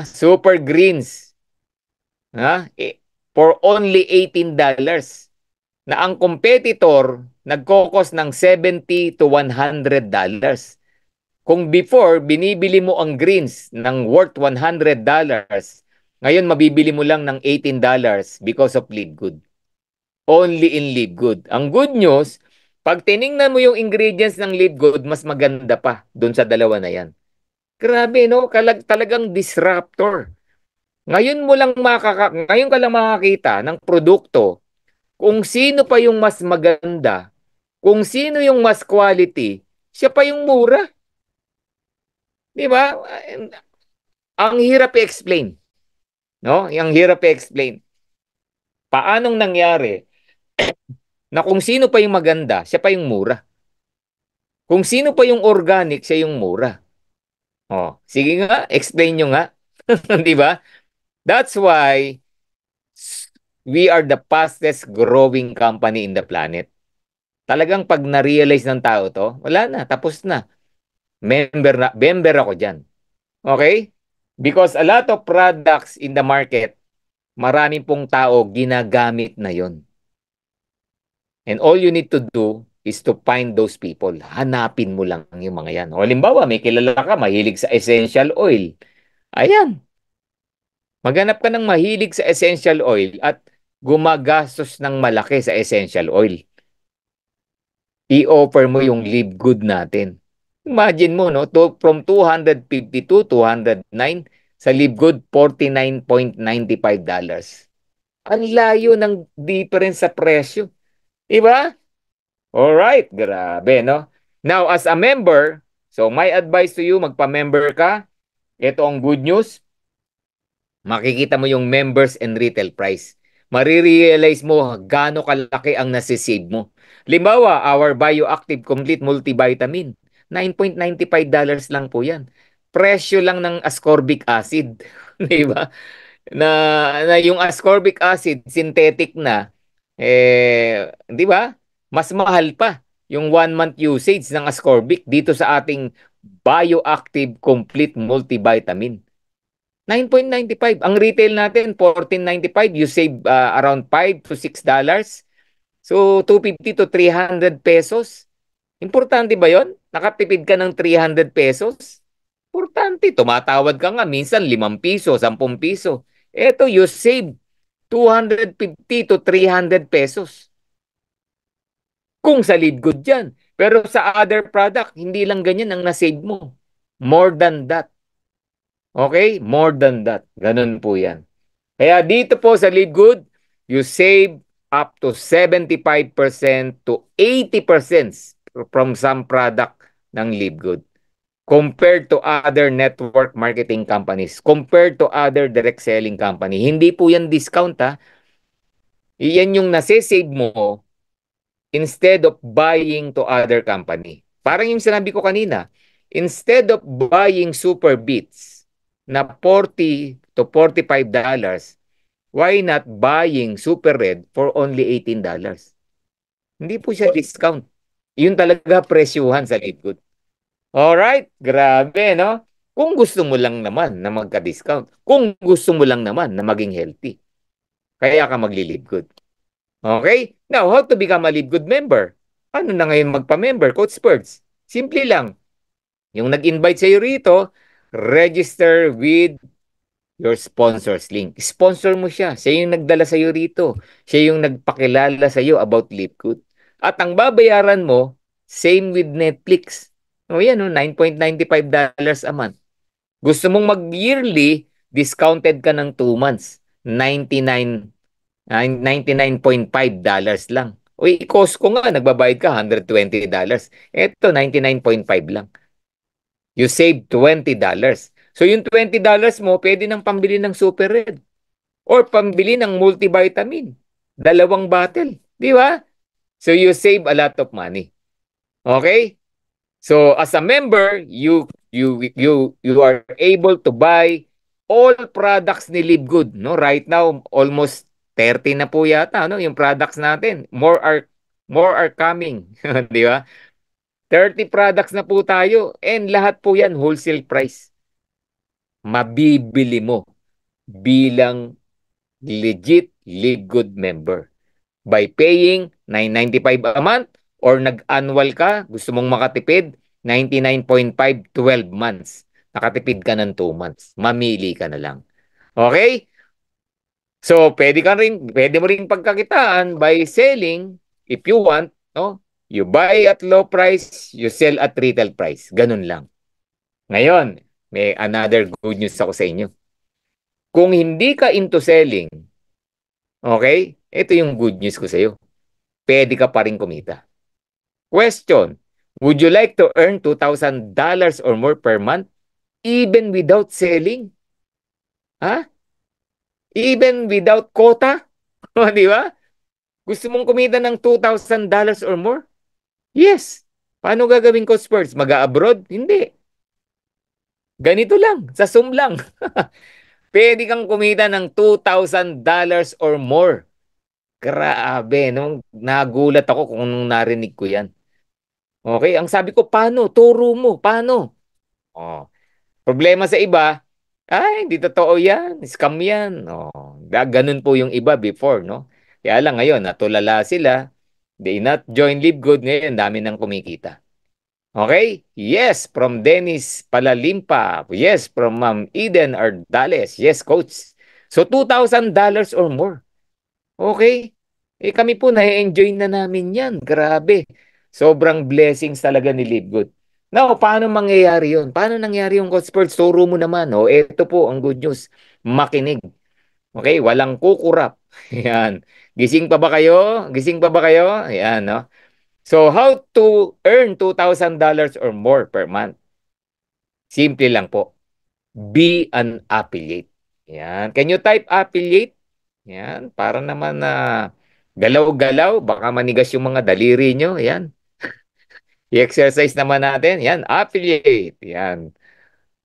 Ah, super greens. Ha? Ah, eh, for only $18 na ang competitor nagkokos ng 70 to 100 dollars. Kung before, binibili mo ang greens ng worth $100, ngayon, mabibili mo lang ng $18 because of Lead Good. Only in Lead Good. Ang good news, pag tiningnan mo yung ingredients ng Lead Good, mas maganda pa dun sa dalawa na yan. Grabe, no? Kalag, talagang disruptor. Ngayon mo lang makaka ngayon ka lang makakita ng produkto kung sino pa yung mas maganda, kung sino yung mas quality, siya pa yung mura. 'Di ba? Ang hirap i-explain. No? Ang hirap i-explain. Paanong nangyari na kung sino pa yung maganda, siya pa yung mura. Kung sino pa yung organic, siya yung mura. Oh, sige nga, explain nyo nga. 'Di ba? That's why we are the fastest growing company in the planet. Talagang pag na-realize ng tao 'to, wala na, tapos na. Member na, member ako diyan. Okay? Because a lot of products in the market, maraming pong tao ginagamit na yon. And all you need to do is to find those people. Hanapin mo lang yung mga yan. O halimbawa, may kilala ka, mahilig sa essential oil. Ayan. Maghanap ka ng mahilig sa essential oil at gumagastos ng malaki sa essential oil. I-offer mo yung live good natin. Imagine mo, no? To, from 252, 209, sa Live Good $49.95. Ang layo ng difference sa presyo. Diba? All right, grabe, no? Now, as a member, so my advice to you, magpa-member ka. Ito ang good news. Makikita mo yung members and retail price. Marirealize mo gaano kalaki ang nasisave mo. Limbawa, our Bioactive Complete Multivitamin. $9.95 lang po yan presyo lang ng ascorbic acid, 'di ba? Na, na yung ascorbic acid synthetic na eh 'di ba? Mas mahal pa yung one month usage ng ascorbic dito sa ating bioactive complete multivitamin. 9.95 ang retail natin 14.95 you save uh, around 5 to 6 dollars. So 250 to 300 pesos. Importante ba 'yon? Nakatipid ka ng 300 pesos? Importante, tumatawad ka nga minsan 5 piso, 10 piso. Ito, you save 250 to 300 pesos. Kung sa lead good yan. Pero sa other product, hindi lang ganyan ang nasave mo. More than that. Okay? More than that. Ganun po yan. Kaya dito po sa lead good, you save up to 75% to 80% from some product ng lead good compared to other network marketing companies, compared to other direct selling company. Hindi po yan discount ha. Yan yung nasisave mo instead of buying to other company. Parang yung sinabi ko kanina, instead of buying super beats na 40 to 45 dollars, why not buying super red for only 18 dollars? Hindi po siya discount. Yun talaga presyuhan sa Live Good. Alright? Grabe, no? Kung gusto mo lang naman na magka-discount. Kung gusto mo lang naman na maging healthy. Kaya ka magli-live good. Okay? Now, how to become a live good member? Ano na ngayon magpa-member, Coach Spurs? Simple lang. Yung nag-invite sa'yo rito, register with your sponsors link. Sponsor mo siya. Siya yung nagdala sa'yo rito. Siya yung nagpakilala sa'yo about Live At ang babayaran mo, same with Netflix. O oh, yan, no? $9.95 dollars a month. Gusto mong mag-yearly, discounted ka ng 2 months. 99 99.5 ah, dollars lang. O i-cost ko nga, nagbabayad ka 120 dollars. Ito, 99.5 lang. You save 20 dollars. So yung 20 dollars mo, pwede nang pambili ng Super Red. Or pambili ng multivitamin. Dalawang bottle. Di ba? So you save a lot of money. Okay? So as a member, you you you you are able to buy all products ni Live Good, no? Right now almost 30 na po yata no yung products natin. More are more are coming, 'di ba? 30 products na po tayo and lahat po 'yan wholesale price. Mabibili mo bilang legit Live Good member by paying 9.95 a month or nag-annual ka, gusto mong makatipid, 99.5, 12 months. Nakatipid ka ng 2 months. Mamili ka na lang. Okay? So, pwede ka rin, pwede mo rin pagkakitaan by selling if you want, no? You buy at low price, you sell at retail price. Ganun lang. Ngayon, may another good news ako sa inyo. Kung hindi ka into selling, okay? Ito yung good news ko sa iyo. Pwede ka pa rin kumita. Question, would you like to earn $2,000 or more per month even without selling? Ha? Even without quota? Oh, di ba? Gusto mong kumita ng $2,000 or more? Yes. Paano gagawin ko sports? Mag-abroad? Hindi. Ganito lang. Sa Zoom lang. Pwede kang kumita ng $2,000 or more. Grabe, Nung Nagulat ako kung nung narinig ko yan. Okay, ang sabi ko, paano? Turo mo, paano? Oh. Problema sa iba, ay, hindi totoo yan, scam yan. Oh. Ganun po yung iba before, no? Kaya lang ngayon, natulala sila, they not join Live Good, ngayon dami nang kumikita. Okay? Yes, from Dennis Palalimpa. Yes, from Ma'am Eden Ardales. Yes, coach. So, $2,000 or more. Okay? Eh kami po, na-enjoy na namin yan. Grabe. Sobrang blessings talaga ni Live Livegood. Now, paano mangyayari yun? Paano nangyayari yung Godsport? Turo mo naman. O, oh, eto po ang good news. Makinig. Okay? Walang kukurap. Yan. Gising pa ba kayo? Gising pa ba kayo? Yan, no? So, how to earn $2,000 or more per month? Simple lang po. Be an affiliate. Yan. Can you type affiliate? Yan. Para naman na uh, galaw-galaw. Baka manigas yung mga daliri nyo. Yan. I-exercise naman natin. Yan, affiliate. Yan.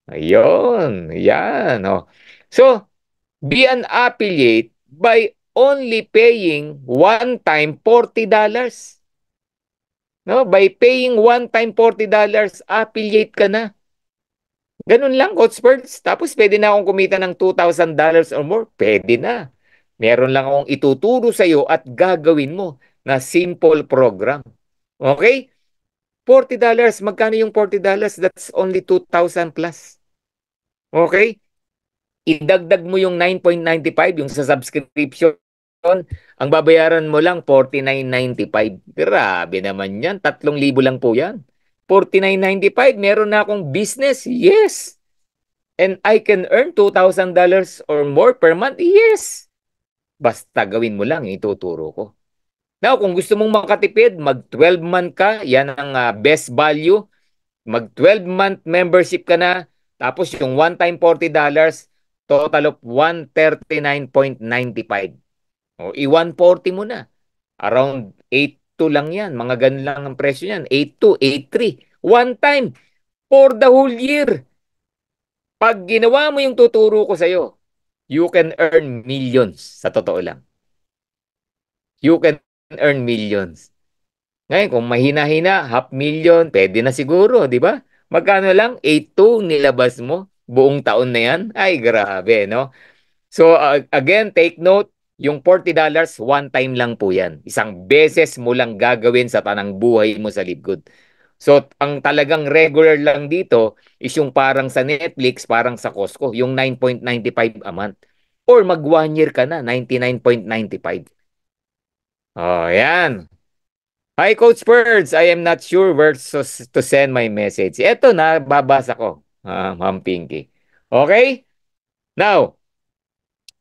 Ayun. Yan. Oh. So, be an affiliate by only paying one time $40. No, by paying one time $40, affiliate ka na. Ganun lang, Coachbirds. Tapos pwede na akong kumita ng $2,000 or more. Pwede na. Meron lang akong ituturo sa iyo at gagawin mo na simple program. Okay? $40, magkano yung $40? That's only 2,000 plus. Okay? Idagdag mo yung 9.95, yung sa subscription, ang babayaran mo lang 49.95. Grabe naman yan. 3,000 lang po yan. 49.95, meron na akong business? Yes. And I can earn $2,000 or more per month? Yes. Basta gawin mo lang, ituturo ko. Now, kung gusto mong makatipid, mag 12 month ka, yan ang uh, best value. Mag 12 month membership ka na, tapos yung one time $40, total of 139.95. O, i-140 mo na. Around 8.2 lang yan. Mga ganun lang ang presyo niyan. 8.2, 8.3. One time for the whole year. Pag ginawa mo yung tuturo ko sa'yo, you can earn millions. Sa totoo lang. You can earn millions. Ngayon, kung mahina-hina, half million, pwede na siguro, di ba? Magkano lang? 8.2 nilabas mo buong taon na yan? Ay, grabe, no? So, uh, again, take note, yung $40, one time lang po yan. Isang beses mo lang gagawin sa tanang buhay mo sa Libgood. So, ang talagang regular lang dito is yung parang sa Netflix, parang sa Costco, yung 9.95 a month. Or mag one year ka na, 99.95. Oh, yan. Hi, Coach Birds. I am not sure where to send my message. Ito na, babasa ko, uh, Ma'am Pinky. Okay? Now,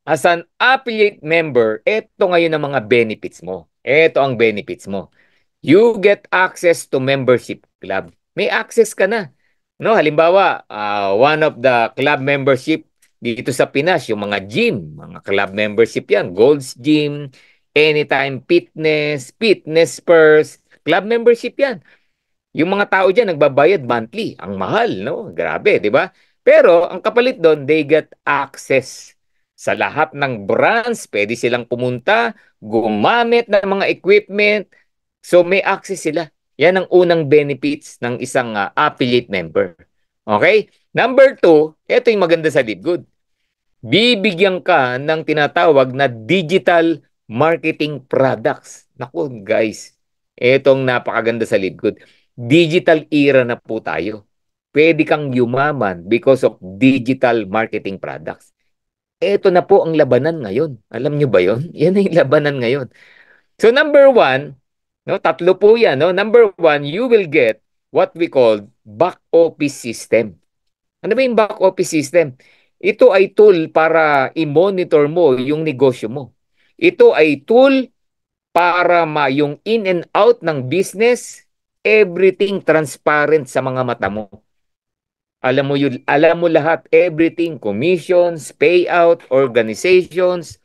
as an affiliate member, ito ngayon ang mga benefits mo. Ito ang benefits mo. You get access to membership club. May access ka na. No, halimbawa, uh, one of the club membership dito sa Pinas, yung mga gym, mga club membership yan, Gold's Gym, Anytime Fitness, Fitness First, club membership yan. Yung mga tao diyan nagbabayad monthly. Ang mahal, no? Grabe, di ba? Pero ang kapalit doon, they get access sa lahat ng brands. Pwede silang pumunta, gumamit ng mga equipment. So may access sila. Yan ang unang benefits ng isang uh, affiliate member. Okay? Number two, ito yung maganda sa Good. Bibigyan ka ng tinatawag na digital marketing products. Naku, guys, etong napakaganda sa good. Digital era na po tayo. Pwede kang yumaman because of digital marketing products. Ito na po ang labanan ngayon. Alam nyo ba yon? Yan ang labanan ngayon. So number one, no, tatlo po yan. No? Number one, you will get what we call back office system. Ano ba yung back office system? Ito ay tool para i-monitor mo yung negosyo mo. Ito ay tool para ma yung in and out ng business, everything transparent sa mga mata mo. Alam mo yun, alam mo lahat, everything, commissions, payout, organizations,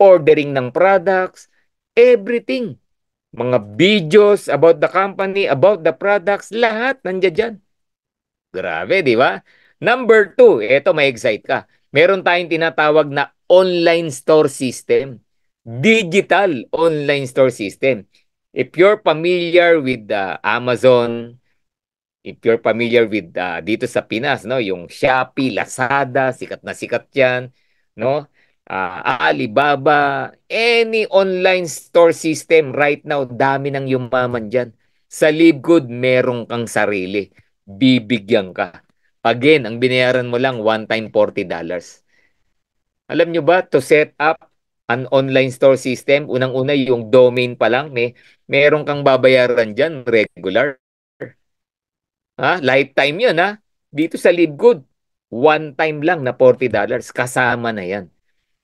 ordering ng products, everything. Mga videos about the company, about the products, lahat nandiyan dyan. Grabe, di ba? Number two, eto may excite ka. Meron tayong tinatawag na online store system digital online store system. If you're familiar with uh, Amazon, if you're familiar with uh, dito sa Pinas, no, yung Shopee, Lazada, sikat na sikat 'yan, no? Uh, Alibaba, any online store system right now, dami nang yumaman diyan. Sa Libgood, meron kang sarili. Bibigyan ka. Again, ang binayaran mo lang, one time $40. Alam nyo ba, to set up an online store system, unang-una yung domain pa lang, may meron kang babayaran diyan regular. Ha? Lifetime 'yun ha. Dito sa Livegood, one time lang na 40 kasama na 'yan.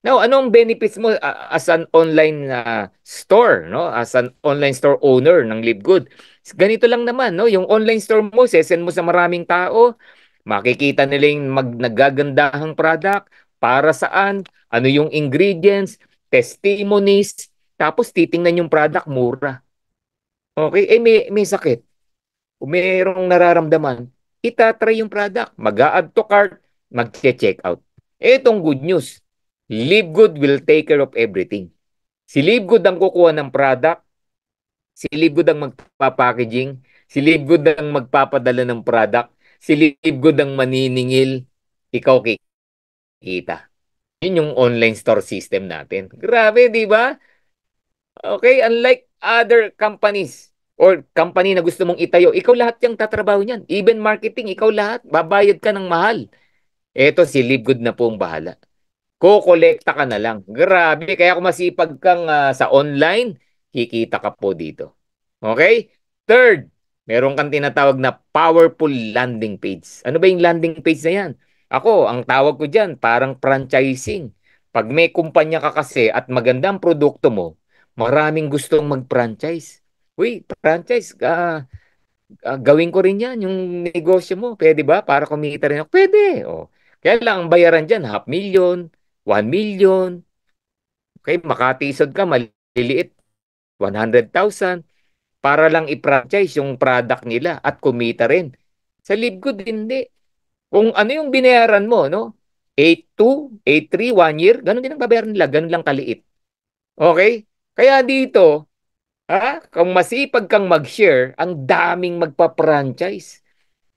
Now, anong benefits mo uh, as an online uh, store, no? As an online store owner ng Livegood? Ganito lang naman, no? Yung online store mo, sesend mo sa maraming tao, makikita nila yung mag nagagandahang product, para saan, ano yung ingredients, testimonies, tapos titingnan yung product mura. Okay, eh may, may sakit. Kung mayroong nararamdaman, itatry yung product. mag add to cart, mag-check out. Etong good news, Live Good will take care of everything. Si Live Good ang kukuha ng product, si Live Good ang magpapackaging, si Live Good ang magpapadala ng product, si Live Good ang maniningil, ikaw kikita. Yun yung online store system natin. Grabe, di ba? Okay, unlike other companies or company na gusto mong itayo, ikaw lahat yung tatrabaho niyan. Even marketing, ikaw lahat. Babayad ka ng mahal. Eto si Livegood na pong bahala. Kokolekta ka na lang. Grabe, kaya kung masipag kang uh, sa online, kikita ka po dito. Okay? Third, meron kang tinatawag na powerful landing page. Ano ba yung landing page na yan? Ako, ang tawag ko dyan, parang franchising. Pag may kumpanya ka kasi at maganda ang produkto mo, maraming gustong mag-franchise. Uy, franchise, uh, uh, gawin ko rin yan, yung negosyo mo. Pwede ba? Para kumita rin ako. Pwede. Oh. Kaya lang, ang bayaran dyan, half million, 1 million. Okay, makatisod ka, maliliit, 100,000. Para lang i-franchise yung product nila at kumita rin. Sa Libgood, hindi. Kung ano yung binayaran mo, no? 8-2, 8-3, 1 year, ganun din ang babayaran nila, ganun lang kaliit. Okay? Kaya dito, ha? kung masipag kang mag-share, ang daming magpa-franchise.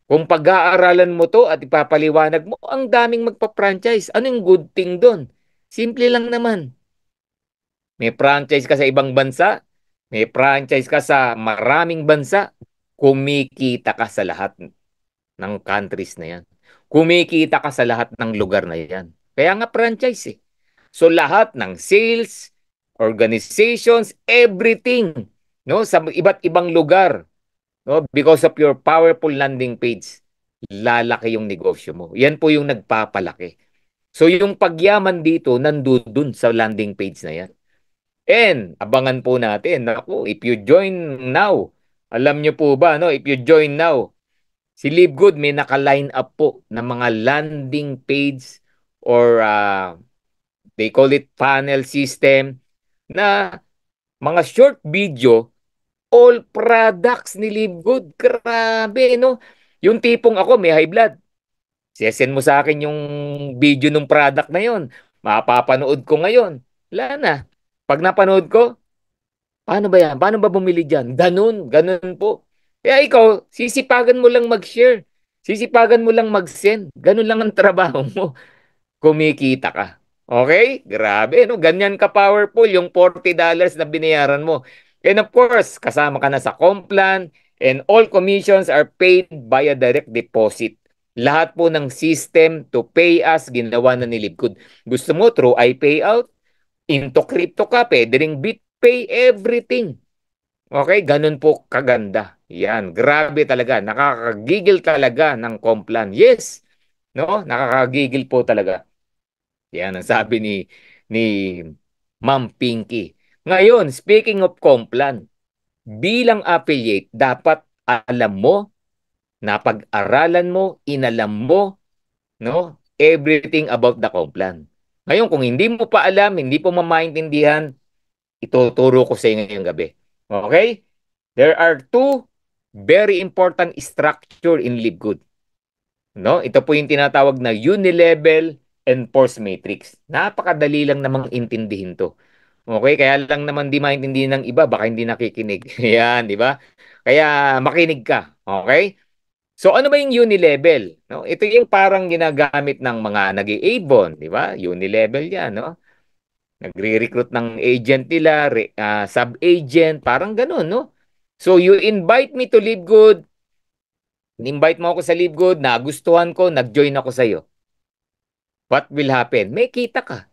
Kung pag-aaralan mo to at ipapaliwanag mo, ang daming magpa-franchise. Ano yung good thing doon? Simple lang naman. May franchise ka sa ibang bansa, may franchise ka sa maraming bansa, kumikita ka sa lahat ng countries na yan kumikita ka sa lahat ng lugar na yan. Kaya nga franchise eh. So lahat ng sales, organizations, everything no sa iba't ibang lugar no because of your powerful landing page lalaki yung negosyo mo. Yan po yung nagpapalaki. So yung pagyaman dito nandoon sa landing page na yan. And abangan po natin, nako, if you join now, alam nyo po ba, no? If you join now, Si Live Good may naka-line up po ng mga landing page or uh, they call it funnel system na mga short video all products ni Live Good. Grabe, no? Yung tipong ako may high blood. Sesend mo sa akin yung video ng product na yon. Mapapanood ko ngayon. Wala na. Pag napanood ko, paano ba yan? Paano ba bumili dyan? Ganun, ganun po. Kaya ikaw, sisipagan mo lang mag-share. Sisipagan mo lang mag-send. Ganun lang ang trabaho mo. Kumikita ka. Okay? Grabe, no? Ganyan ka-powerful yung $40 na binayaran mo. And of course, kasama ka na sa Complan and all commissions are paid via direct deposit. Lahat po ng system to pay us, ginawa na ni Libkod. Gusto mo, through iPayout, into crypto ka, pwede rin BitPay, everything. Okay, ganun po kaganda. Yan, grabe talaga. Nakakagigil talaga ng Complan. Yes. No? Nakakagigil po talaga. Yan ang sabi ni ni Ma'am Pinky. Ngayon, speaking of Complan, bilang affiliate, dapat alam mo, napag-aralan mo, inalam mo, no? Everything about the Complan. Ngayon, kung hindi mo pa alam, hindi po mamaintindihan, ituturo ko sa inyo ngayong gabi Okay? There are two very important structure in live No? Ito po yung tinatawag na unilevel and force matrix. Napakadali lang namang intindihin to. Okay, kaya lang naman di maintindihan ng iba, baka hindi nakikinig. Yan, di ba? Kaya makinig ka. Okay? So ano ba yung unilevel? No? Ito yung parang ginagamit ng mga nag-aibon, di ba? Unilevel yan, no? Nagre-recruit ng agent nila, re, uh, sub-agent, parang ganun, no? So you invite me to Live Good. Invite mo ako sa Live Good, nagustuhan ko, nag-join ako sa iyo. What will happen? May kita ka.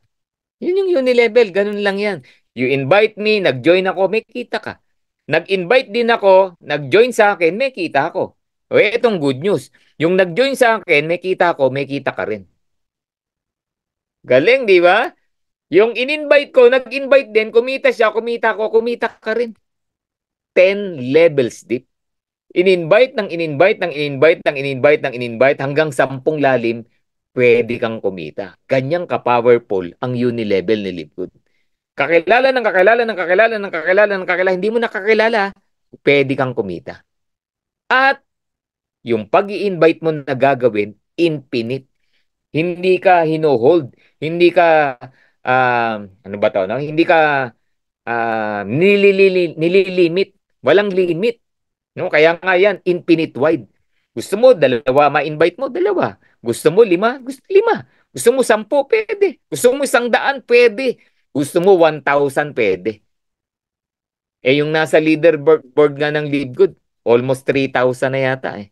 Yun yung Unilevel, ganun lang yan. You invite me, nag-join ako, may kita ka. Nag-invite din ako, nag-join sa akin, may kita ako. O etong good news. Yung nag-join sa akin, may kita ako, may kita ka rin. Galing, di ba? Yung in-invite ko, nag-invite din, kumita siya, kumita ko, kumita ka rin. 10 levels deep. In-invite ng in-invite ng in-invite ng in-invite ng in-invite hanggang 10 lalim, pwede kang kumita. Ganyang ka-powerful ang uni-level ni Lipgood. Kakilala ng kakilala ng kakilala ng kakilala ng kakilala, hindi mo nakakilala, pwede kang kumita. At yung pag invite mo na gagawin, infinite. Hindi ka hinuhold, hindi ka um, ano ba to, no? Hindi ka uh, nililimit, walang limit. No? Kaya nga yan, infinite wide. Gusto mo dalawa, ma-invite mo dalawa. Gusto mo lima, gusto lima. Gusto mo sampo, pwede. Gusto mo isang daan, pwede. Gusto mo 1,000, pwede. Eh yung nasa leaderboard nga ng Lead Good, almost 3,000 na yata eh.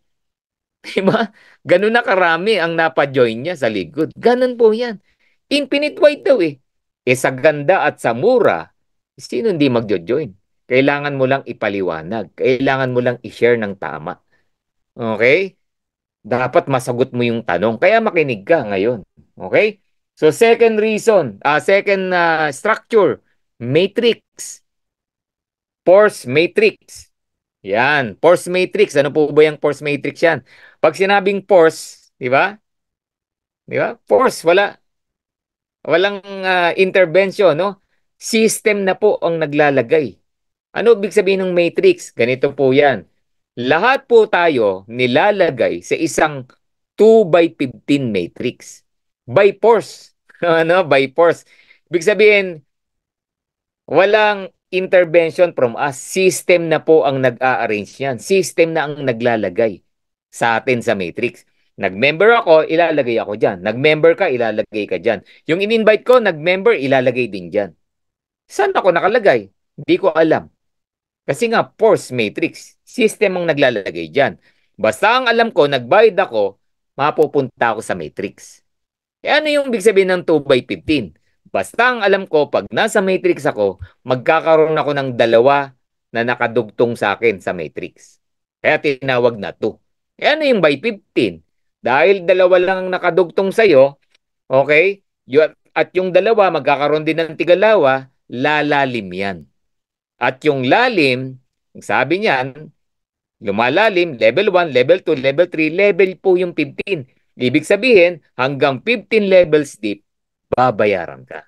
Diba? Ganun na karami ang napajoin niya sa Lead Good. Ganun po yan. Infinite wide daw eh. E sa ganda at sa mura, sino hindi magjo-join? Kailangan mo lang ipaliwanag. Kailangan mo lang i-share ng tama. Okay? Dapat masagot mo yung tanong. Kaya makinig ka ngayon. Okay? So second reason, uh, second uh, structure, matrix. Force matrix. Yan, force matrix. Ano po ba yung force matrix yan? Pag sinabing force, di ba? Di ba? Force, wala. Walang uh, intervention, no? System na po ang naglalagay. Ano ibig sabihin ng matrix? Ganito po yan. Lahat po tayo nilalagay sa isang 2 by 15 matrix. By force. ano? By force. Ibig sabihin, walang intervention from us. System na po ang nag-a-arrange yan. System na ang naglalagay sa atin sa matrix. Nag-member ako, ilalagay ako dyan. Nag-member ka, ilalagay ka dyan. Yung in-invite ko, nag-member, ilalagay din dyan. Saan ako nakalagay? Hindi ko alam. Kasi nga, force matrix. System ang naglalagay dyan. Basta ang alam ko, nag nagbayad ako, mapupunta ako sa matrix. E ano yung big sabihin ng 2 by 15? Basta ang alam ko, pag nasa matrix ako, magkakaroon ako ng dalawa na nakadugtong sa akin sa matrix. Kaya tinawag na 2. E eh, ano yung by 15? Dahil dalawa lang ang nakadugtong sa'yo, okay? At yung dalawa, magkakaroon din ng tigalawa, lalalim yan. At yung lalim, sabi niyan, lumalalim, level 1, level 2, level 3, level po yung 15. Ibig sabihin, hanggang 15 levels deep, babayaran ka.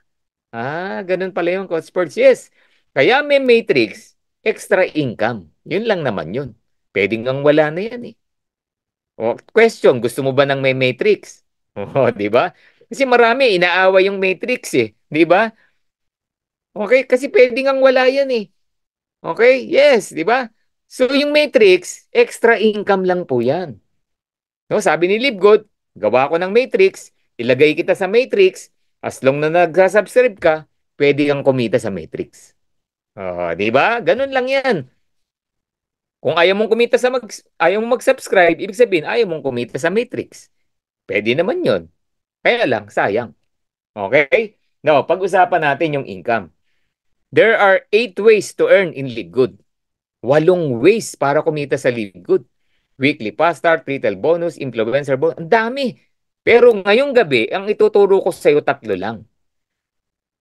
Ah, ganun pala yung cost sports. Yes. Kaya may matrix, extra income. Yun lang naman yun. Pwedeng ang wala na yan eh. Oh, question, gusto mo ba ng may matrix? Oh, 'di ba? Kasi marami inaaway yung matrix eh, 'di ba? Okay, kasi pwedeng ang wala yan eh. Okay? Yes, 'di ba? So yung matrix, extra income lang po 'yan. No, sabi ni Libgood, gawa ko ng matrix, ilagay kita sa matrix, as long na nagsasubscribe ka, pwede kang kumita sa matrix. Oh, 'di ba? Ganun lang 'yan. Kung ayaw mong kumita sa mag, ayaw mong mag-subscribe, ibig sabihin ayaw mong kumita sa Matrix. Pwede naman 'yon. Kaya lang sayang. Okay? No, pag-usapan natin yung income. There are eight ways to earn in League Good. Walong ways para kumita sa League Good. Weekly past start, retail bonus, influencer bonus. Ang dami. Pero ngayong gabi, ang ituturo ko sa iyo tatlo lang.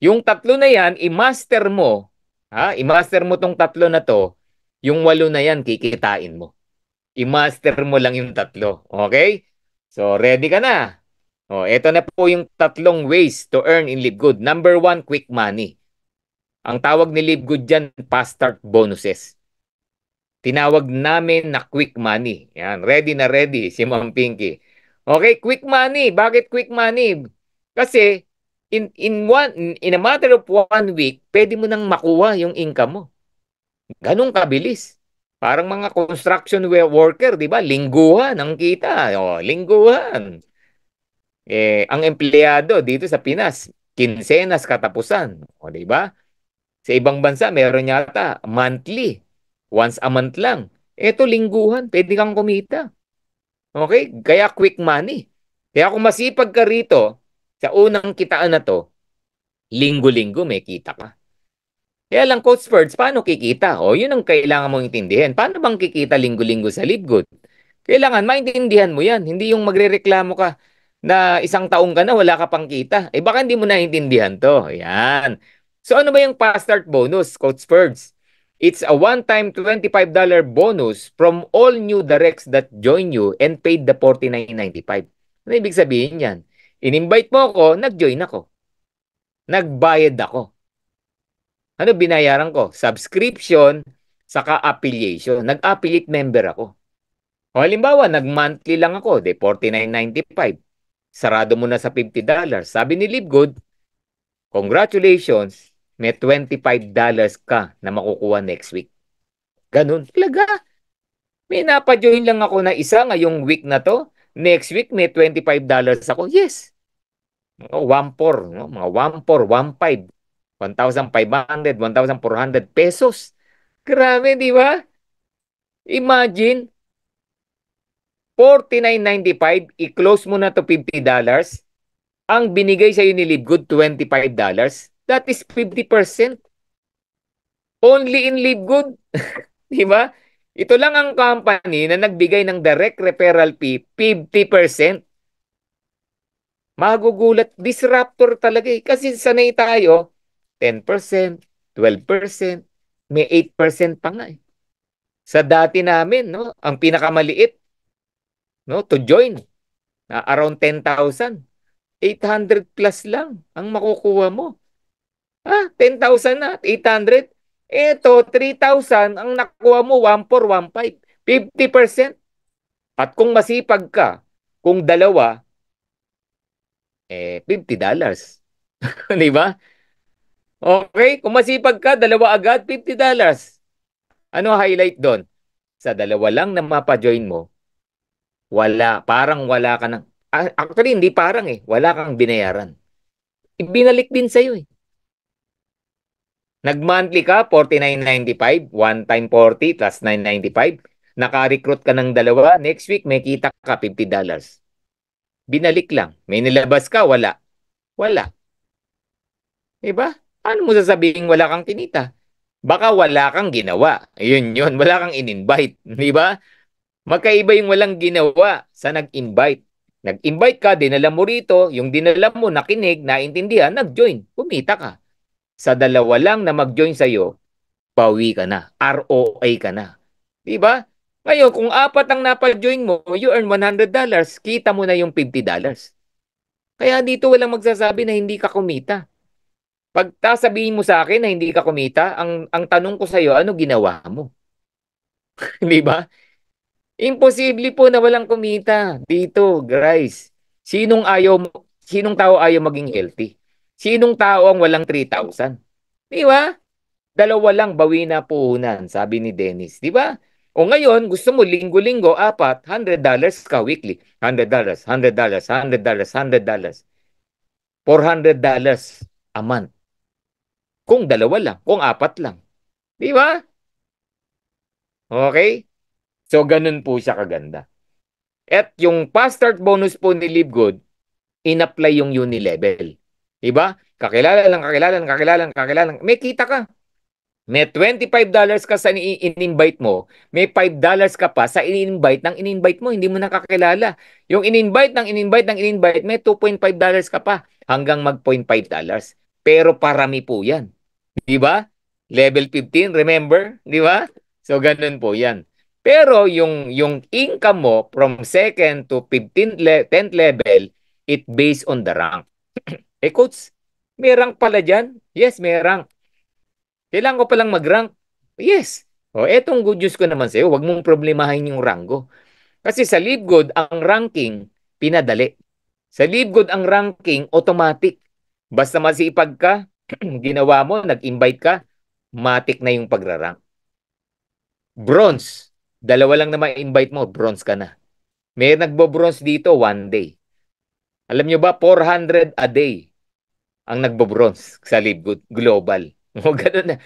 Yung tatlo na yan, i-master mo. Ha? I-master mo tong tatlo na to yung walo na yan, kikitain mo. I-master mo lang yung tatlo. Okay? So, ready ka na? Oh, eto na po yung tatlong ways to earn in Live Number one, quick money. Ang tawag ni Live Good dyan, fast start bonuses. Tinawag namin na quick money. Yan, ready na ready si Ma'am Pinky. Okay, quick money. Bakit quick money? Kasi in in one in a matter of one week, pwede mo nang makuha yung income mo. Ganong kabilis. Parang mga construction worker, di ba? Lingguhan ang kita. O, oh, lingguhan. Eh, ang empleyado dito sa Pinas, kinsenas katapusan. O, di ba? Sa ibang bansa, meron yata monthly. Once a month lang. Ito, lingguhan. Pwede kang kumita. Okay? Kaya quick money. Kaya kung masipag ka rito, sa unang kitaan na to, linggo-linggo may kita ka. Kaya lang, Coach Birds, paano kikita? O, yun ang kailangan mong intindihan. Paano bang kikita linggo-linggo sa league Kailangan maintindihan mo yan. Hindi yung magrereklamo ka na isang taong ka na, wala ka pang kita. Eh, baka hindi mo naintindihan to. Yan. So, ano ba yung fast start bonus, Coach Birds? It's a one-time $25 bonus from all new directs that join you and paid the $49.95. Ano ibig sabihin yan? In-invite mo ako, nag-join ako. Nagbayad ako. Ano binayaran ko? Subscription, saka affiliation. Nag-affiliate member ako. O halimbawa, nag-monthly lang ako, de 49.95. Sarado mo na sa $50. Sabi ni Livegood, congratulations, may $25 ka na makukuha next week. Ganun talaga. May napajoin lang ako na isa ngayong week na to. Next week may $25 ako. Yes. Mga 1 no? mga 1-4, 1,500, 1,400 pesos. Grabe, di ba? Imagine, 49.95, i-close mo na to $50. Ang binigay sa ni Libgood, $25. That is 50%. Only in Libgood. di ba? Ito lang ang company na nagbigay ng direct referral fee, 50%. Magugulat, disruptor talaga eh. Kasi sanay tayo, 10%, 12%, may 8% pa nga eh. Sa dati namin, no, ang pinakamaliit no, to join na around 10,000. 800 plus lang ang makukuha mo. Ha? Ah, 10,000 na, 800. Ito, 3,000 ang nakuha mo, 1,415. 50%. At kung masipag ka, kung dalawa, eh, 50 dollars. di ba? Okay, kung masipag ka, dalawa agad, $50. Ano highlight doon? Sa dalawa lang na mapajoin mo, wala, parang wala ka ng, ah, actually hindi parang eh, wala kang binayaran. Ibinalik din sa'yo eh. Nag-monthly ka, 49.95, one time 40 plus 9.95. Naka-recruit ka ng dalawa, next week may kita ka $50. Binalik lang. May nilabas ka, wala. Wala. Diba? Paano mo sasabihin wala kang tinita? Baka wala kang ginawa. Yun yun, wala kang in-invite. Di ba? Magkaiba yung walang ginawa sa nag-invite. Nag-invite ka, dinala mo rito, yung dinala mo, nakinig, naintindihan, nag-join, kumita ka. Sa dalawa lang na mag-join sa'yo, bawi ka na, ROI ka na. Diba? Ngayon, kung apat ang napal-join mo, you earn $100, kita mo na yung $50. Kaya dito walang magsasabi na hindi ka kumita. Pag sabihin mo sa akin na hindi ka kumita, ang, ang tanong ko sa iyo, ano ginawa mo? Di ba? Imposible po na walang kumita dito, guys. Sinong ayaw mo, sinong tao ayaw maging healthy? Sinong tao ang walang 3,000? Di ba? Dalawa lang bawi na puhunan, sabi ni Dennis. Di ba? O ngayon, gusto mo linggo-linggo, apat, $100 ka weekly. $100, $100, $100, $100, $100, $400 a month. Kung dalawa lang, kung apat lang. Di ba? Okay? So, ganun po siya kaganda. At yung fast start bonus po ni Livegood, in-apply yung unilevel. Diba? Kakilala lang, kakilala lang, kakilala lang, kakilala lang. May kita ka. May $25 ka sa in-invite mo. May $5 ka pa sa in-invite ng in-invite mo. Hindi mo nakakilala. Yung in-invite ng in-invite ng in-invite, may $2.5 ka pa hanggang mag $0.5. Pero parami po yan. Di ba? Level 15, remember? Di ba? So, ganun po yan. Pero yung, yung income mo from second to 15th, le 10th level, it based on the rank. eh, coach, may rank pala dyan? Yes, may rank. Kailangan ko palang mag-rank? Yes. O, etong good news ko naman sa'yo, huwag mong problemahin yung rango. Kasi sa Live Good, ang ranking, pinadali. Sa Live Good, ang ranking, automatic. Basta masipag ka, ginawa mo, nag-invite ka, matik na yung pagrarank. Bronze, dalawa lang na ma-invite mo, bronze ka na. May nagbo-bronze dito one day. Alam nyo ba, 400 a day ang nagbo-bronze sa Live Global. O ganun na.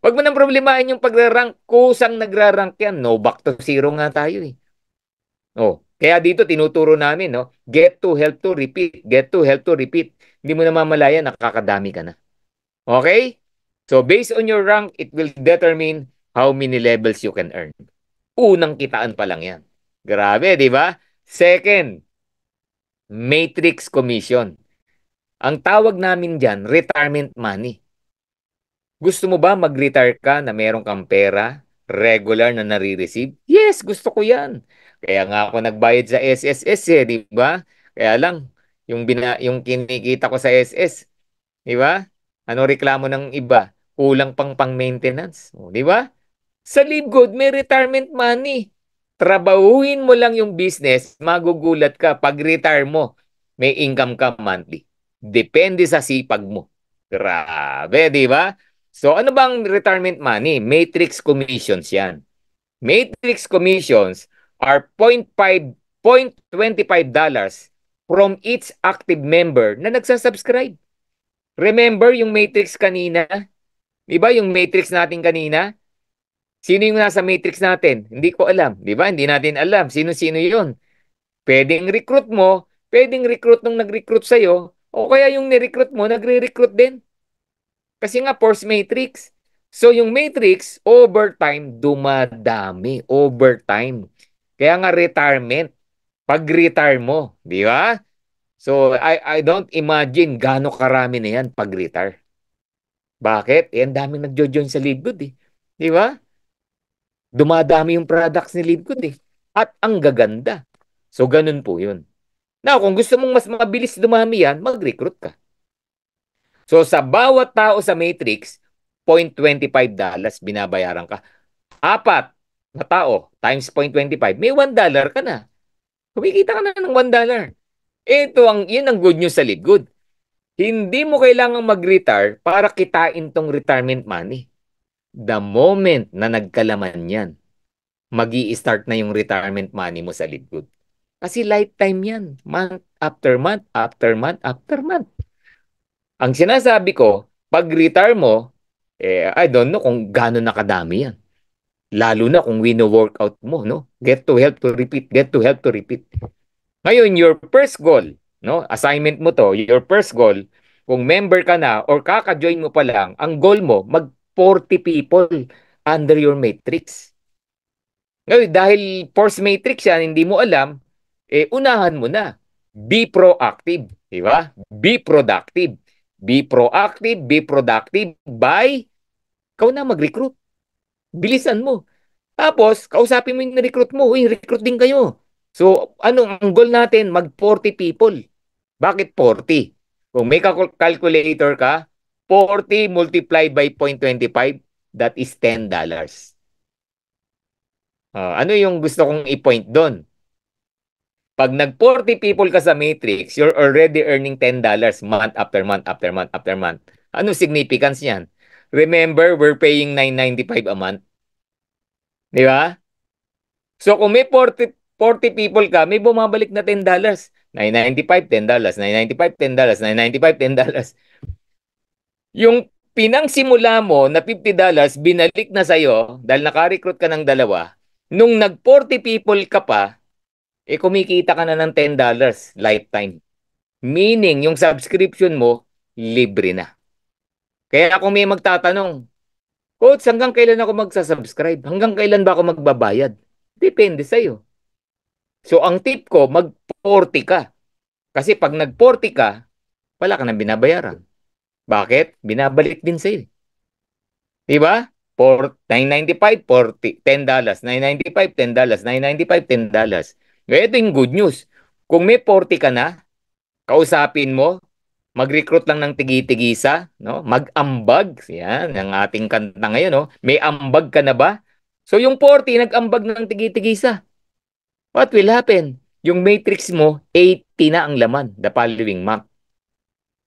Huwag mo nang problemahin yung pagrarank. Kusang nagrarank yan. No, back to zero nga tayo eh. O, kaya dito tinuturo namin, no? Get to, help to, repeat. Get to, help to, repeat. Hindi mo namamalayan, nakakadami ka na. Okay? So based on your rank, it will determine how many levels you can earn. Unang kitaan pa lang yan. Grabe, di ba? Second, matrix commission. Ang tawag namin dyan, retirement money. Gusto mo ba mag-retire ka na meron kang pera, regular na nare-receive? Yes, gusto ko yan. Kaya nga ako nagbayad sa SSS eh, di ba? Kaya lang, yung, bina, yung kinikita ko sa SS, di ba? Ano reklamo ng iba? Kulang pang pang-maintenance. O, di ba? Sa Live may retirement money. Trabahuin mo lang yung business, magugulat ka pag retire mo. May income ka monthly. Depende sa sipag mo. Grabe, di ba? So ano bang retirement money? Matrix commissions yan. Matrix commissions are 0.5 $0.25 from each active member na nagsasubscribe. Remember yung matrix kanina? Di ba yung matrix natin kanina? Sino yung nasa matrix natin? Hindi ko alam. Di ba? Hindi natin alam. Sino-sino yun? Pwedeng recruit mo, pwedeng recruit nung nag-recruit sa'yo, o kaya yung ni-recruit mo, nagre-recruit din. Kasi nga, force matrix. So, yung matrix, overtime, time, dumadami. Over Kaya nga, retirement. Pag-retire mo, di ba? So, I, I don't imagine gaano karami na yan pag-retire. Bakit? Eh, ang daming nagjo-join sa LiveGood eh. Di ba? Dumadami yung products ni LiveGood eh. At ang gaganda. So, ganun po yun. Now, kung gusto mong mas mabilis dumami yan, mag-recruit ka. So, sa bawat tao sa Matrix, 0.25 dollars binabayaran ka. Apat na tao times 0.25, may 1 dollar ka na. Kumikita ka na ng 1 dollar. Ito ang, yun ang good news sa Good. Hindi mo kailangang mag-retire para kitain tong retirement money. The moment na nagkalaman yan, mag start na yung retirement money mo sa Good. Kasi lifetime yan. Month after month, after month, after month. Ang sinasabi ko, pag retire mo, eh, I don't know kung gano'n nakadami yan. Lalo na kung wino-workout mo, no? Get to help to repeat, get to help to repeat. Ngayon, your first goal, no? assignment mo to, your first goal, kung member ka na or kaka-join mo pa lang, ang goal mo, mag 40 people under your matrix. Ngayon, dahil force matrix yan, hindi mo alam, eh, unahan mo na. Be proactive, di ba? Be productive. Be proactive, be productive by kau na mag-recruit. Bilisan mo. Tapos, kausapin mo yung recruit mo. Uy, recruit din kayo. So, ano ang goal natin? Mag 40 people. Bakit 40? Kung may calculator ka, 40 multiplied by 0.25, that is $10. Uh, ah, ano yung gusto kong i-point doon? Pag nag-40 people ka sa matrix, you're already earning $10 month after month after month after month. Ano significance niyan? Remember, we're paying $9.95 a month. Di ba? So kung may 40 40 people ka, may bumabalik na $10. 995, $10. 995, $10. 995, $10. Yung pinangsimula mo na $50, binalik na sa'yo dahil nakarecruit ka ng dalawa, nung nag-40 people ka pa, eh kumikita ka na ng $10 lifetime. Meaning, yung subscription mo, libre na. Kaya kung may magtatanong, Coach, hanggang kailan ako magsasubscribe? Hanggang kailan ba ako magbabayad? Depende sa'yo. So ang tip ko, mag-40 ka. Kasi pag nag-40 ka, wala ka nang binabayaran. Bakit? Binabalik din sa'yo. Diba? For 995, 40, 10 dollars. 995, 10 dollars. 995, 10 dollars. Ito yung good news. Kung may 40 ka na, kausapin mo, mag-recruit lang ng tigitigisa, no? mag-ambag, yan, ang ating kanta ngayon, no? may ambag ka na ba? So yung 40, nag-ambag ng tigitigisa. What will happen? Yung matrix mo, 80 na ang laman the following month.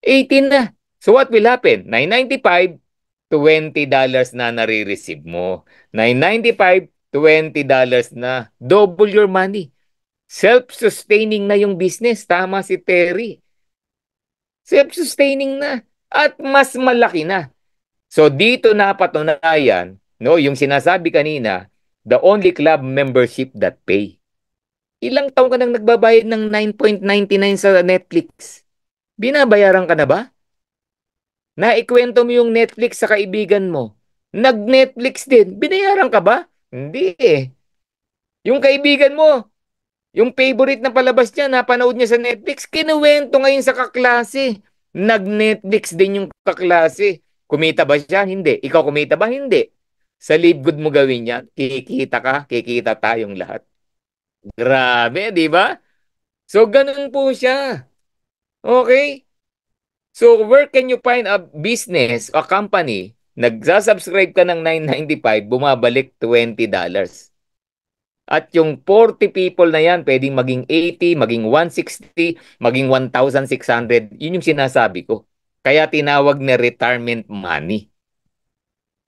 18 na. So what will happen? 995, $20 na nare-receive mo. 995, $20 na. Double your money. Self-sustaining na yung business. Tama si Terry. Self-sustaining na. At mas malaki na. So dito na patunayan, no, yung sinasabi kanina, the only club membership that pay. Ilang taon ka nang nagbabayad ng 9.99 sa Netflix? Binabayaran ka na ba? Naikwento mo yung Netflix sa kaibigan mo. Nag-Netflix din. Binayaran ka ba? Hindi eh. Yung kaibigan mo, yung favorite na palabas niya, napanood niya sa Netflix, kinuwento ngayon sa kaklase. Nag-Netflix din yung kaklase. Kumita ba siya? Hindi. Ikaw kumita ba? Hindi. Sa live good mo gawin yan, kikita ka, kikita tayong lahat. Grabe, di ba? So, ganun po siya. Okay? So, where can you find a business, a company, nagsasubscribe ka ng 995, bumabalik $20. At yung 40 people na yan, pwedeng maging 80, maging 160, maging 1,600. Yun yung sinasabi ko. Kaya tinawag na retirement money.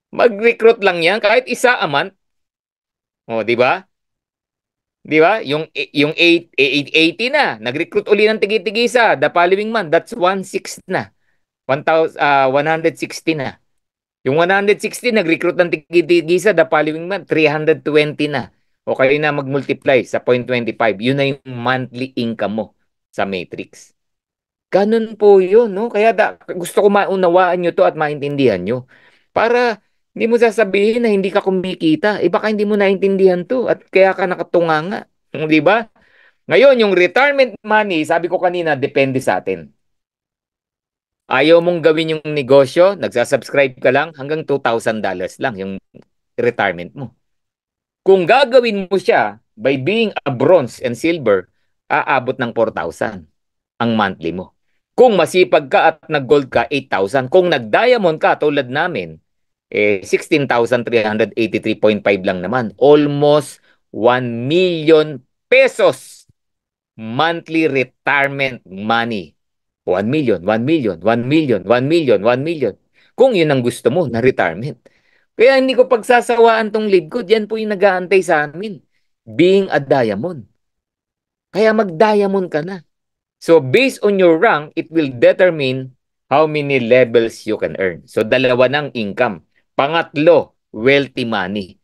Mag-recruit lang yan, kahit isa a month. O, di ba? Di ba? Yung, yung 8, 880 na. Nag-recruit uli ng tigi-tigisa. The following month, that's 160 na. 1,000, uh, 160 na. Yung 160, nag-recruit ng tigi-tigisa. The following month, 320 na. O kayo na mag-multiply sa 0.25. Yun na yung monthly income mo sa matrix. Ganun po yun, no? Kaya da, gusto ko maunawaan nyo to at maintindihan nyo. Para hindi mo sasabihin na hindi ka kumikita. Eh baka hindi mo naintindihan to at kaya ka nakatunga nga. Hmm, di ba? Ngayon, yung retirement money, sabi ko kanina, depende sa atin. Ayaw mong gawin yung negosyo, nagsasubscribe ka lang, hanggang $2,000 lang yung retirement mo. Kung gagawin mo siya by being a bronze and silver, aabot ng 4,000 ang monthly mo. Kung masipag ka at nag-gold ka, 8,000. Kung nag-diamond ka, tulad namin, eh, 16,383.5 lang naman. Almost 1 million pesos monthly retirement money. 1 million, 1 million, 1 million, 1 million, 1 million. Kung yun ang gusto mo na retirement. Kaya hindi ko pagsasawaan tong lingkod. Yan po yung nag-aantay sa amin. Being a diamond. Kaya mag-diamond ka na. So based on your rank, it will determine how many levels you can earn. So dalawa ng income. Pangatlo, wealthy money.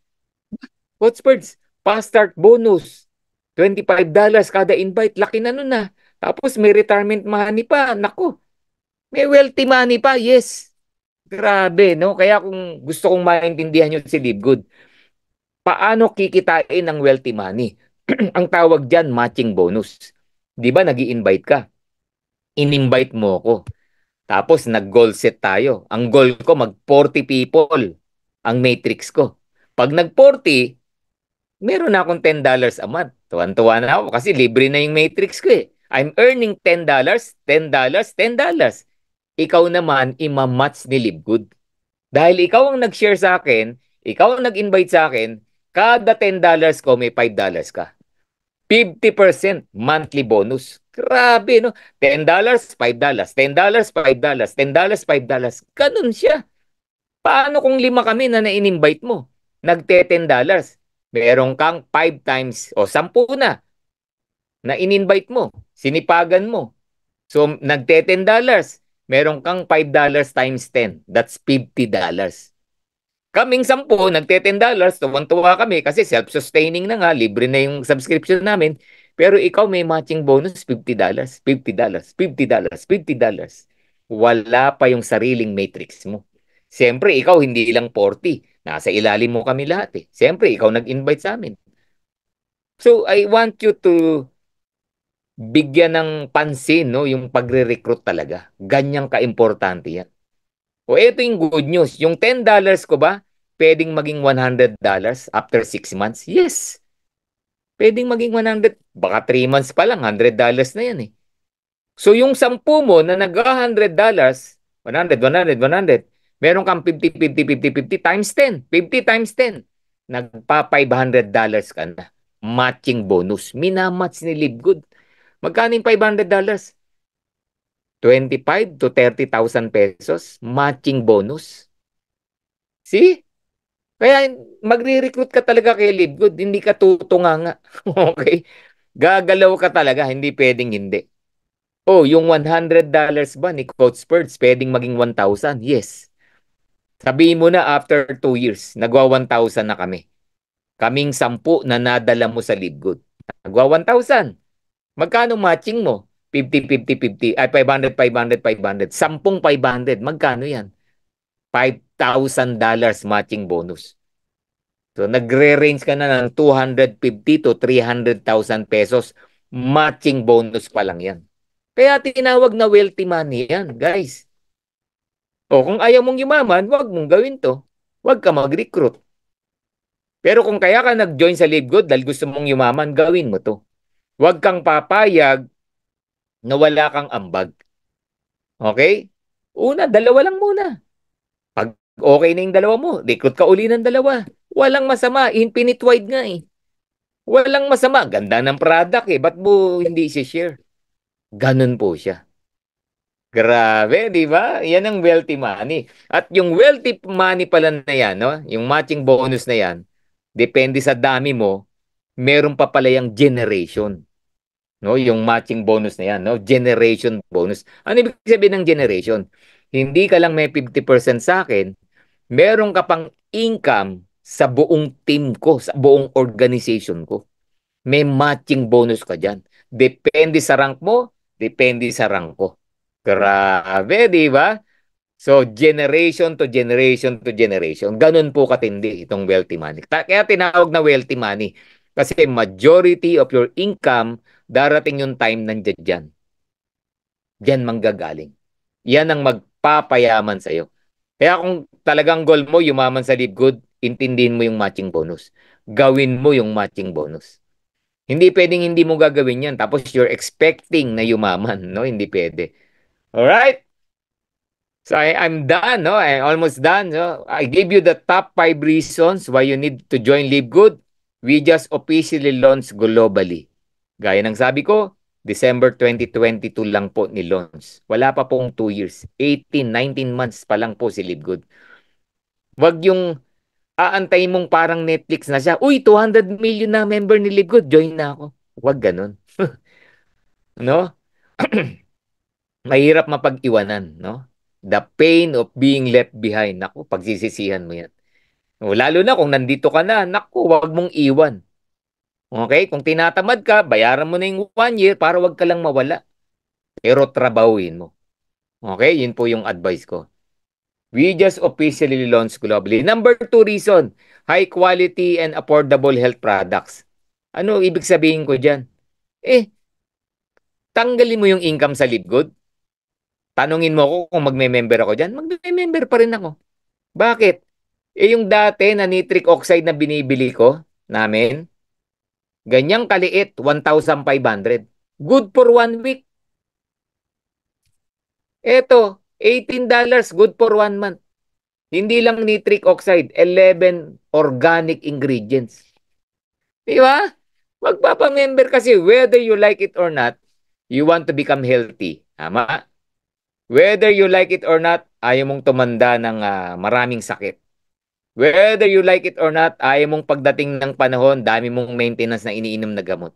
Watchbirds, fast start bonus. $25 kada invite. Laki na nun na. Ah. Tapos may retirement money pa. Nako. May wealthy money pa. Yes. Grabe, no? Kaya kung gusto kong maintindihan nyo si Libgood, paano kikitain ng wealthy money? Ang tawag dyan, matching bonus. Di ba, nag invite ka? In-invite mo ako tapos nag-goal set tayo. Ang goal ko mag 40 people ang matrix ko. Pag nag 40, meron na akong $10 a month. Tuwan-tuwa na ako kasi libre na yung matrix ko eh. I'm earning $10, $10, $10. Ikaw naman, imamatch ni Libgood. Dahil ikaw ang nag-share sa akin, ikaw ang nag-invite sa akin, kada $10 ko, may $5 ka. 50% monthly bonus. Grabe, no? $10, $5, $10, $5, $10, $5. Ganun siya. Paano kung lima kami na na-invite mo? Nagte-$10. Meron kang 5 times o 10 na na in-invite mo, sinipagan mo. So, nagte-$10. Meron kang $5 times 10. That's $50. Kaming 10, nagte-$10, tuwang-tuwa kami kasi self-sustaining na nga, libre na yung subscription namin. Pero ikaw may matching bonus, $50, $50, $50, $50. Wala pa yung sariling matrix mo. Siyempre, ikaw hindi lang 40. Nasa ilalim mo kami lahat eh. Siyempre, ikaw nag-invite sa amin. So, I want you to bigyan ng pansin no, yung pagre-recruit talaga. Ganyang ka-importante yan. O ito yung good news. Yung $10 ko ba, pwedeng maging $100 after 6 months? Yes pwedeng maging 100, baka 3 months pa lang, $100 na yan eh. So yung 10 mo na nag-$100, 100, 100, 100, meron kang 50, 50, 50, 50 times 10, 50 times 10, nagpa-$500 ka na. Matching bonus. Minamatch ni Libgood. Magkano yung $500? 25 to 30,000 pesos matching bonus. See? Kaya magre-recruit ka talaga kay Libgood, hindi ka tutunga nga. okay? Gagalaw ka talaga, hindi pwedeng hindi. Oh, yung $100 ba ni Coach Spurs pwedeng maging 1,000? Yes. Sabihin mo na after 2 years, nagwa 1,000 na kami. Kaming 10 na nadala mo sa Libgood. Nagwa 1,000. Magkano matching mo? 50, 50, 50. Ay, 500, 500, 500. 10, 500. Magkano yan? 5, $1,000 matching bonus. So nagre-range ka na ng 250 to 300,000 pesos matching bonus pa lang 'yan. Kaya tinawag na wealthy money 'yan, guys. O kung ayaw mong yumaman, 'wag mong gawin 'to. 'Wag ka mag-recruit. Pero kung kaya ka nag-join sa Livegood Good dahil gusto mong yumaman, gawin mo 'to. 'Wag kang papayag na wala kang ambag. Okay? Una, dalawa lang muna. Okay na yung dalawa mo. Recruit ka uli ng dalawa. Walang masama. Infinite wide nga eh. Walang masama. Ganda ng product eh. Ba't mo hindi isi-share? Ganun po siya. Grabe, di ba? Yan ang wealthy money. At yung wealthy money pala na yan, no? yung matching bonus na yan, depende sa dami mo, meron pa pala yung generation. No, yung matching bonus na yan, no? Generation bonus. Ano ibig sabihin ng generation? Hindi ka lang may 50% sa akin, meron ka pang income sa buong team ko, sa buong organization ko. May matching bonus ka dyan. Depende sa rank mo, depende sa rank ko. Grabe, di ba? So, generation to generation to generation. Ganun po katindi itong wealthy money. Kaya tinawag na wealthy money. Kasi majority of your income, darating yung time nandiyan dyan. Dyan manggagaling. Yan ang magpapayaman sa'yo. Kaya kung talagang goal mo, yumaman sa league good, intindihin mo yung matching bonus. Gawin mo yung matching bonus. Hindi pwedeng hindi mo gagawin yan. Tapos you're expecting na yumaman. No? Hindi pwede. Alright? So I, I'm done. No? I'm almost done. No? I gave you the top five reasons why you need to join Live Good. We just officially launched globally. Gaya ng sabi ko, December 2022 lang po ni Lons. Wala pa pong 2 years. 18, 19 months pa lang po si Libgood. Wag yung aantay mong parang Netflix na siya. Uy, 200 million na member ni Libgood. Join na ako. Wag ganun. no? Mahirap mapag-iwanan. No? The pain of being left behind. Naku, pagsisisihan mo yan. O, lalo na kung nandito ka na. Naku, wag mong iwan. Okay? Kung tinatamad ka, bayaran mo na yung one year para wag ka lang mawala. Pero trabawin mo. Okay? Yun po yung advice ko. We just officially launched globally. Number two reason, high quality and affordable health products. Ano ibig sabihin ko dyan? Eh, tanggalin mo yung income sa lead Tanungin mo ako kung magme-member ako dyan. Magme-member pa rin ako. Bakit? Eh yung dati na nitric oxide na binibili ko namin, Ganyang kaliit, 1,500. Good for one week. Eto, $18 good for one month. Hindi lang nitric oxide, 11 organic ingredients. Di ba? Magpapamember kasi whether you like it or not, you want to become healthy. Tama? Whether you like it or not, ayaw mong tumanda ng uh, maraming sakit. Whether you like it or not, ayaw mong pagdating ng panahon, dami mong maintenance na iniinom na gamot.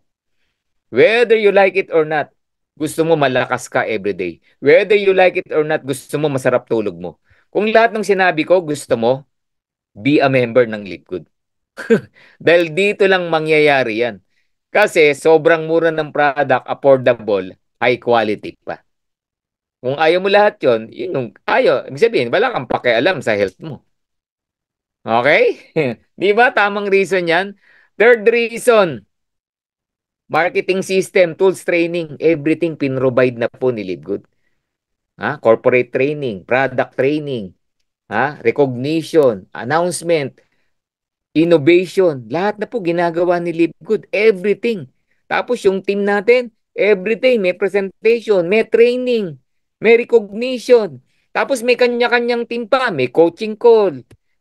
Whether you like it or not, gusto mo malakas ka everyday. Whether you like it or not, gusto mo masarap tulog mo. Kung lahat ng sinabi ko, gusto mo, be a member ng Liquid. Dahil dito lang mangyayari yan. Kasi sobrang mura ng product, affordable, high quality pa. Kung ayaw mo lahat yon, yun yung ayaw. Ibig sabihin, wala kang pakialam sa health mo. Okay? Di ba? Tamang reason yan. Third reason, marketing system, tools training, everything pinrovide na po ni Livegood. Ha? Corporate training, product training, ha? recognition, announcement, innovation, lahat na po ginagawa ni Livegood. Everything. Tapos yung team natin, everything, may presentation, may training, may recognition. Tapos may kanya-kanyang team pa, may coaching call,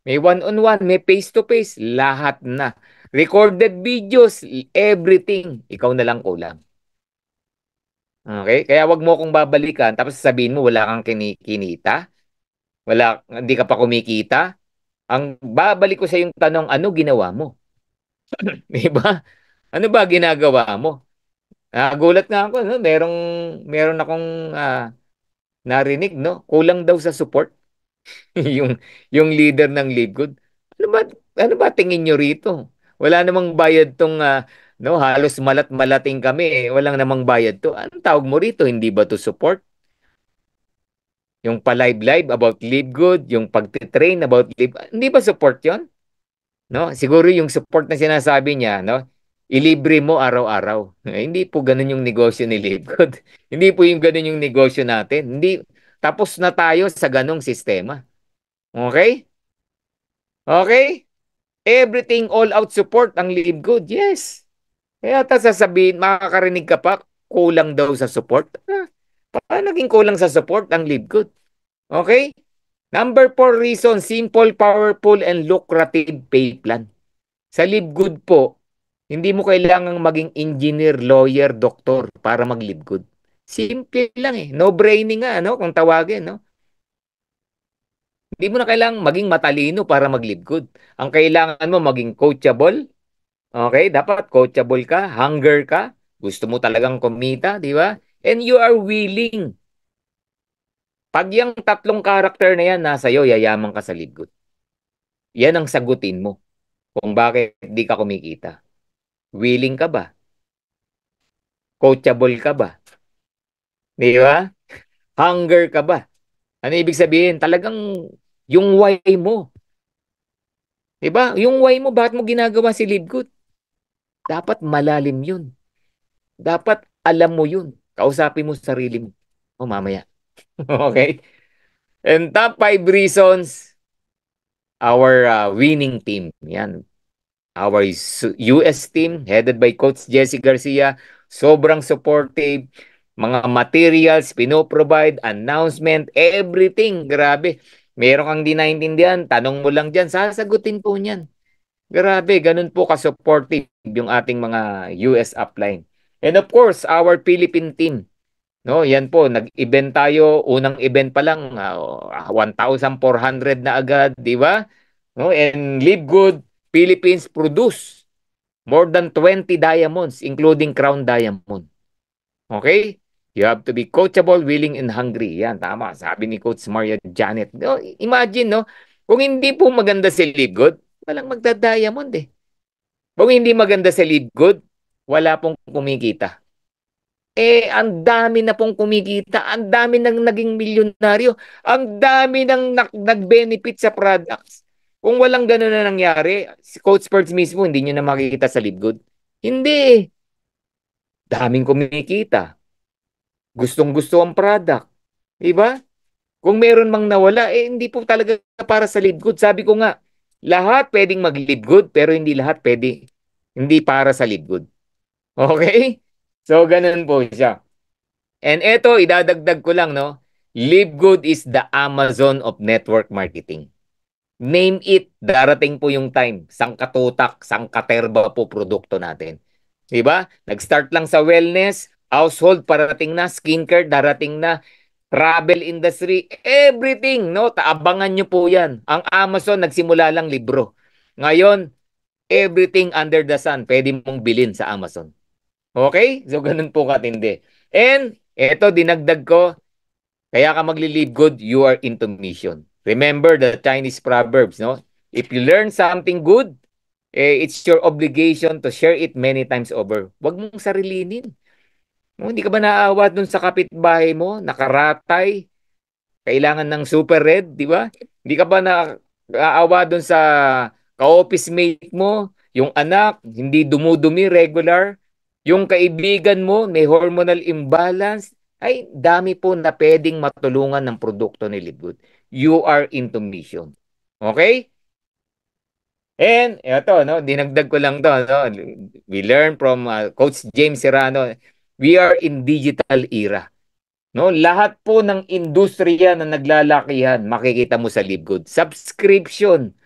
may one-on-one, may face-to-face, lahat na. Recorded videos, everything, ikaw na lang kulang. Okay? Kaya wag mo kong babalikan tapos sabihin mo wala kang kinikita. Wala, hindi ka pa kumikita. Ang babalik ko sa yung tanong, ano ginawa mo? 'Di ba? Ano ba ginagawa mo? Nagulat ah, nga ako, no? merong meron akong uh, narinig, no? Kulang daw sa support. yung yung leader ng Libgood. Ano ba ano ba tingin niyo rito? Wala namang bayad tong uh, no, halos malat-malating kami, eh. walang namang bayad to. Anong tawag mo rito? Hindi ba to support? Yung pa-live-live about Libgood, yung pagte-train about live, hindi ba support 'yon? No? Siguro yung support na sinasabi niya, no? Ilibre mo araw-araw. Eh, hindi po ganun yung negosyo ni Libgood. hindi po yung ganun yung negosyo natin. Hindi tapos na tayo sa ganong sistema. Okay? Okay? Everything all out support ang live good. Yes. Kaya eh, ta sasabihin, makakarinig ka pa, kulang daw sa support. Ah, paano naging kulang sa support ang live good? Okay? Number four reason, simple, powerful, and lucrative pay plan. Sa live good po, hindi mo kailangang maging engineer, lawyer, doktor para mag-live good. Simple lang eh. No-brainy nga, no? Kung tawagin, no? Hindi mo na kailangang maging matalino para mag-live good. Ang kailangan mo maging coachable. Okay? Dapat coachable ka, hunger ka, gusto mo talagang kumita, di ba? And you are willing. Pag yung tatlong karakter na yan nasa iyo, yayaman ka sa libgod. Yan ang sagutin mo kung bakit di ka kumikita. Willing ka ba? Coachable ka ba? Di ba? Hunger ka ba? Ano ibig sabihin? Talagang yung why mo. Di ba? Yung why mo, bakit mo ginagawa si Libgood? Dapat malalim yun. Dapat alam mo yun. Kausapin mo sarili mo. O mamaya. okay? And top five reasons our uh, winning team. Yan. Our US team headed by Coach Jesse Garcia. Sobrang supportive mga materials, pinoprovide, announcement, everything. Grabe. Meron kang di naintindihan, tanong mo lang dyan, sasagutin po niyan. Grabe, ganun po ka-supportive yung ating mga US upline. And of course, our Philippine team. No, yan po, nag-event tayo, unang event pa lang, uh, ah, 1,400 na agad, di ba? No, and Live Good Philippines produce more than 20 diamonds, including crown diamond. Okay? You have to be coachable, willing, and hungry. Yan, tama. Sabi ni Coach Maria Janet. No, imagine, no? Kung hindi po maganda sa ligod, walang magda-diamond eh. Kung hindi maganda sa ligod, wala pong kumikita. Eh, ang dami na pong kumikita. Ang dami nang naging milyonaryo. Ang dami nang nag-benefit sa products. Kung walang ganun na nangyari, si Coach Perks mismo, hindi nyo na makikita sa ligod. Hindi Daming kumikita Gustong-gusto ang product. Diba? Kung meron mang nawala, eh hindi po talaga para sa live good. Sabi ko nga, lahat pwedeng mag-live good, pero hindi lahat pwede. Hindi para sa live good. Okay? So, ganun po siya. And eto, idadagdag ko lang, no? Live good is the Amazon of network marketing. Name it, darating po yung time. Sang katutak, sang katerba po produkto natin. Diba? Nag-start lang sa wellness, household parating na, skincare darating na, travel industry, everything, no? Taabangan niyo po yan. Ang Amazon, nagsimula lang libro. Ngayon, everything under the sun, pwede mong bilhin sa Amazon. Okay? So, ganun po katindi. And, eto, dinagdag ko, kaya ka magli good, you are into mission. Remember the Chinese proverbs, no? If you learn something good, eh, it's your obligation to share it many times over. wag mong sarilinin hindi ka ba naaawa dun sa kapitbahay mo? Nakaratay? Kailangan ng super red, di ba? Hindi ka ba naaawa dun sa ka-office mate mo? Yung anak, hindi dumudumi regular? Yung kaibigan mo, may hormonal imbalance? Ay, dami po na pwedeng matulungan ng produkto ni Lidgood. You are into mission. Okay? And ito, no, dinagdag ko lang to, no. We learn from uh, Coach James Serrano. We are in digital era. No, lahat po ng industriya na naglalakihan, makikita mo sa Libgood. Subscription.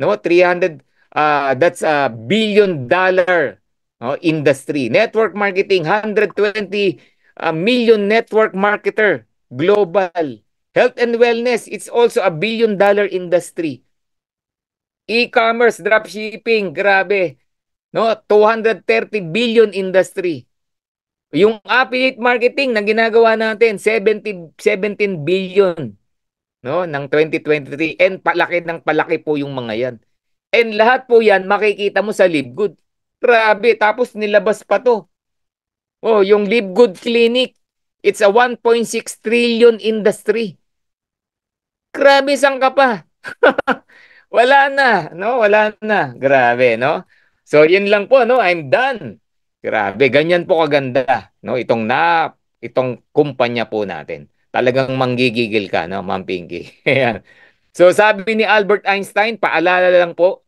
No, 300 uh, ah, that's a billion dollar no, industry. Network marketing 120 uh, ah, million network marketer global. Health and wellness, it's also a billion dollar industry. E-commerce, dropshipping, grabe. No, 230 billion industry. Yung affiliate marketing na ginagawa natin, 70, 17 billion no, ng 2023. And palaki ng palaki po yung mga yan. And lahat po yan, makikita mo sa LiveGood. Grabe, tapos nilabas pa to. Oh, yung LiveGood Clinic, it's a 1.6 trillion industry. Grabe, sang ka pa? wala na, no? Wala na. Grabe, no? So, yun lang po, no? I'm done. Grabe, ganyan po kaganda no itong na itong kumpanya po natin. Talagang manggigigil ka no, Ma'am Pinky. Ayan. so sabi ni Albert Einstein, paalala lang po.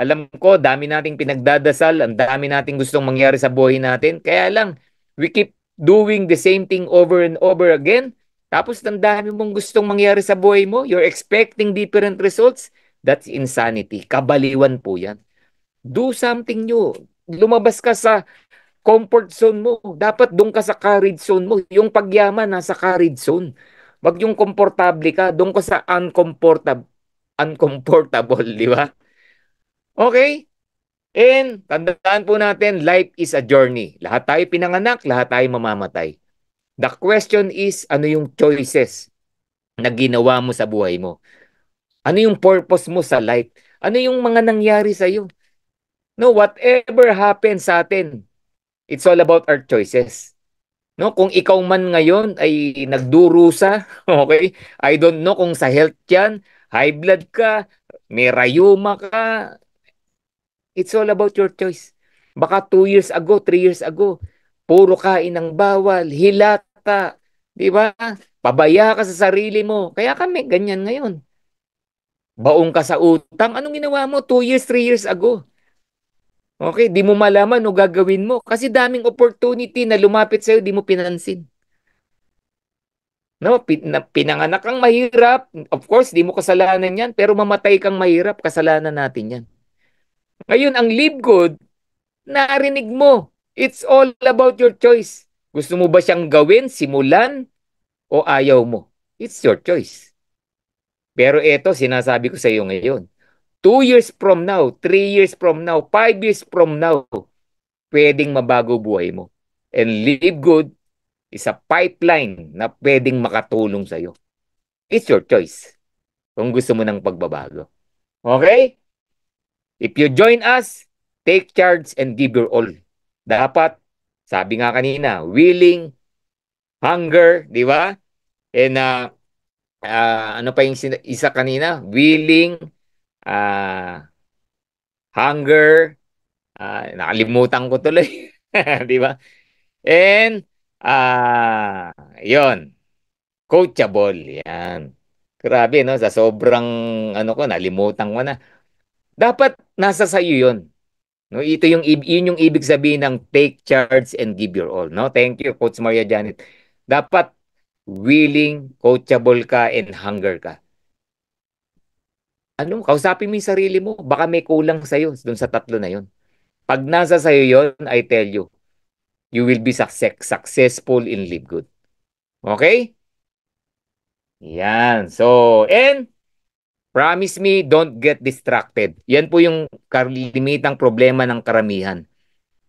Alam ko, dami nating pinagdadasal, ang dami nating gustong mangyari sa buhay natin. Kaya lang, we keep doing the same thing over and over again. Tapos ang dami mong gustong mangyari sa buhay mo, you're expecting different results. That's insanity. Kabaliwan po yan. Do something new lumabas ka sa comfort zone mo. Dapat doon ka sa courage zone mo. Yung pagyaman nasa courage zone. Wag yung komportable ka, doon ka sa uncomfortable, uncomfortable, di ba? Okay? And tandaan po natin, life is a journey. Lahat tayo pinanganak, lahat tayo mamamatay. The question is, ano yung choices na ginawa mo sa buhay mo? Ano yung purpose mo sa life? Ano yung mga nangyari sa'yo? No, whatever happens sa atin, it's all about our choices. No, kung ikaw man ngayon ay nagdurusa, okay? I don't know kung sa health 'yan, high blood ka, may rayuma ka. It's all about your choice. Baka 2 years ago, 3 years ago, puro kain ng bawal, hilata, 'di ba? Pabaya ka sa sarili mo. Kaya kami ganyan ngayon. Baong ka sa utang, anong ginawa mo 2 years, 3 years ago? Okay, di mo malaman o gagawin mo kasi daming opportunity na lumapit sa'yo, di mo pinansin. No, pinanganak kang mahirap. Of course, di mo kasalanan 'yan, pero mamatay kang mahirap, kasalanan natin 'yan. Ngayon, ang live good, narinig mo. It's all about your choice. Gusto mo ba siyang gawin, simulan, o ayaw mo? It's your choice. Pero ito, sinasabi ko sa iyo ngayon Two years from now, three years from now, five years from now, pwedeng mabago buhay mo. And live good is a pipeline na pwedeng makatulong sa'yo. It's your choice kung gusto mo ng pagbabago. Okay? If you join us, take charge and give your all. Dapat, sabi nga kanina, willing, hunger, di ba? And uh, uh, ano pa yung isa kanina? Willing, uh, hunger, uh, nakalimutan ko tuloy, 'di ba? And uh, ah, 'yon. Coachable 'yan. Grabe no, sa sobrang ano ko nalimutan ko na. Dapat nasa sayo 'yon. No, ito yung yun yung ibig sabihin ng take charge and give your all, no? Thank you Coach Maria Janet. Dapat willing, coachable ka and hunger ka ano, kausapin mo yung sarili mo. Baka may kulang sa sa'yo dun sa tatlo na 'yon. Pag nasa sa'yo 'yon, I tell you, you will be success, successful in live good. Okay? Yan. So, and promise me, don't get distracted. Yan po yung limitang problema ng karamihan.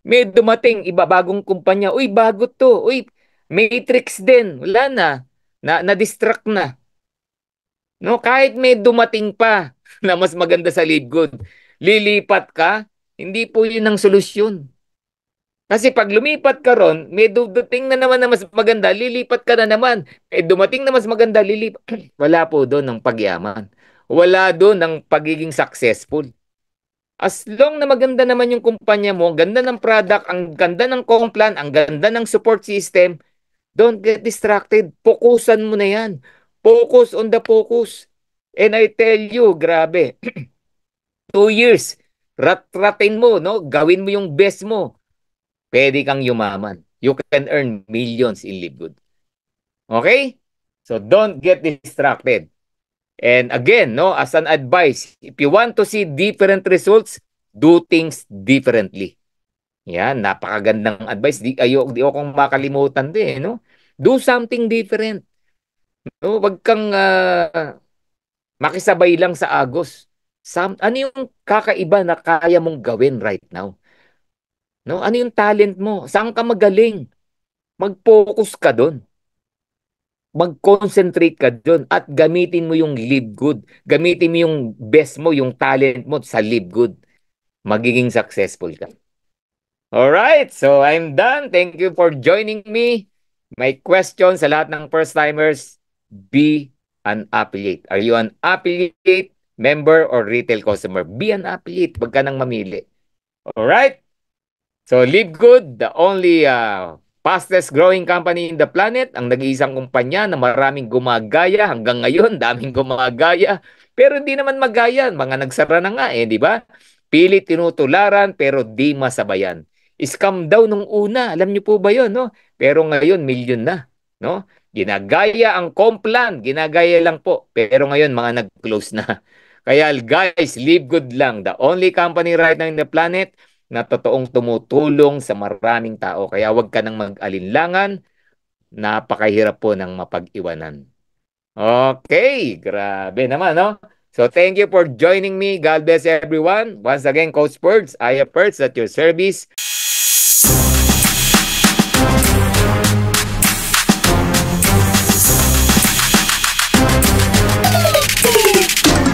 May dumating, iba bagong kumpanya. Uy, bago to. Uy, matrix din. Wala Na, na-distract na. No, kahit may dumating pa na mas maganda sa live good. Lilipat ka, hindi po yun ang solusyon. Kasi pag lumipat ka ron, may dudating na naman na mas maganda, lilipat ka na naman. May eh, dumating na mas maganda, lilipat. Wala po doon ng pagyaman. Wala doon ng pagiging successful. As long na maganda naman yung kumpanya mo, ang ganda ng product, ang ganda ng comp plan, ang ganda ng support system, don't get distracted. Focusan mo na yan. Focus on the focus. And I tell you, grabe, two years, rat-ratin mo, no? gawin mo yung best mo. Pwede kang yumaman. You can earn millions in live good. Okay? So don't get distracted. And again, no, as an advice, if you want to see different results, do things differently. Yan, napakagandang advice. Di ayo di akong makalimutan din, eh, no? Do something different. No, wag kang uh, Makisabay lang sa Agos. Some, ano yung kakaiba na kaya mong gawin right now? No? Ano yung talent mo? Saan ka magaling? Mag-focus ka doon. Mag-concentrate ka doon at gamitin mo yung live good. Gamitin mo yung best mo, yung talent mo sa live good. Magiging successful ka. All right, so I'm done. Thank you for joining me. My question sa lahat ng first timers, be an affiliate? Are you an affiliate member or retail customer? Be an affiliate. Huwag ka nang mamili. Alright? So, Live Good, the only uh, fastest growing company in the planet, ang nag-iisang kumpanya na maraming gumagaya hanggang ngayon, daming gumagaya. Pero hindi naman magaya, mga nagsara na nga eh, di ba? Pilit tinutularan pero di masabayan. Scam daw nung una, alam niyo po ba 'yon, no? Pero ngayon million na, no? Ginagaya ang complan, ginagaya lang po. Pero ngayon, mga nag-close na. Kaya guys, live good lang. The only company right now in the planet na totoong tumutulong sa maraming tao. Kaya wag ka nang mag-alinlangan. Napakahirap po ng mapag-iwanan. Okay, grabe naman, no? So thank you for joining me. God bless everyone. Once again, Coach Perds, I have Perds at your service.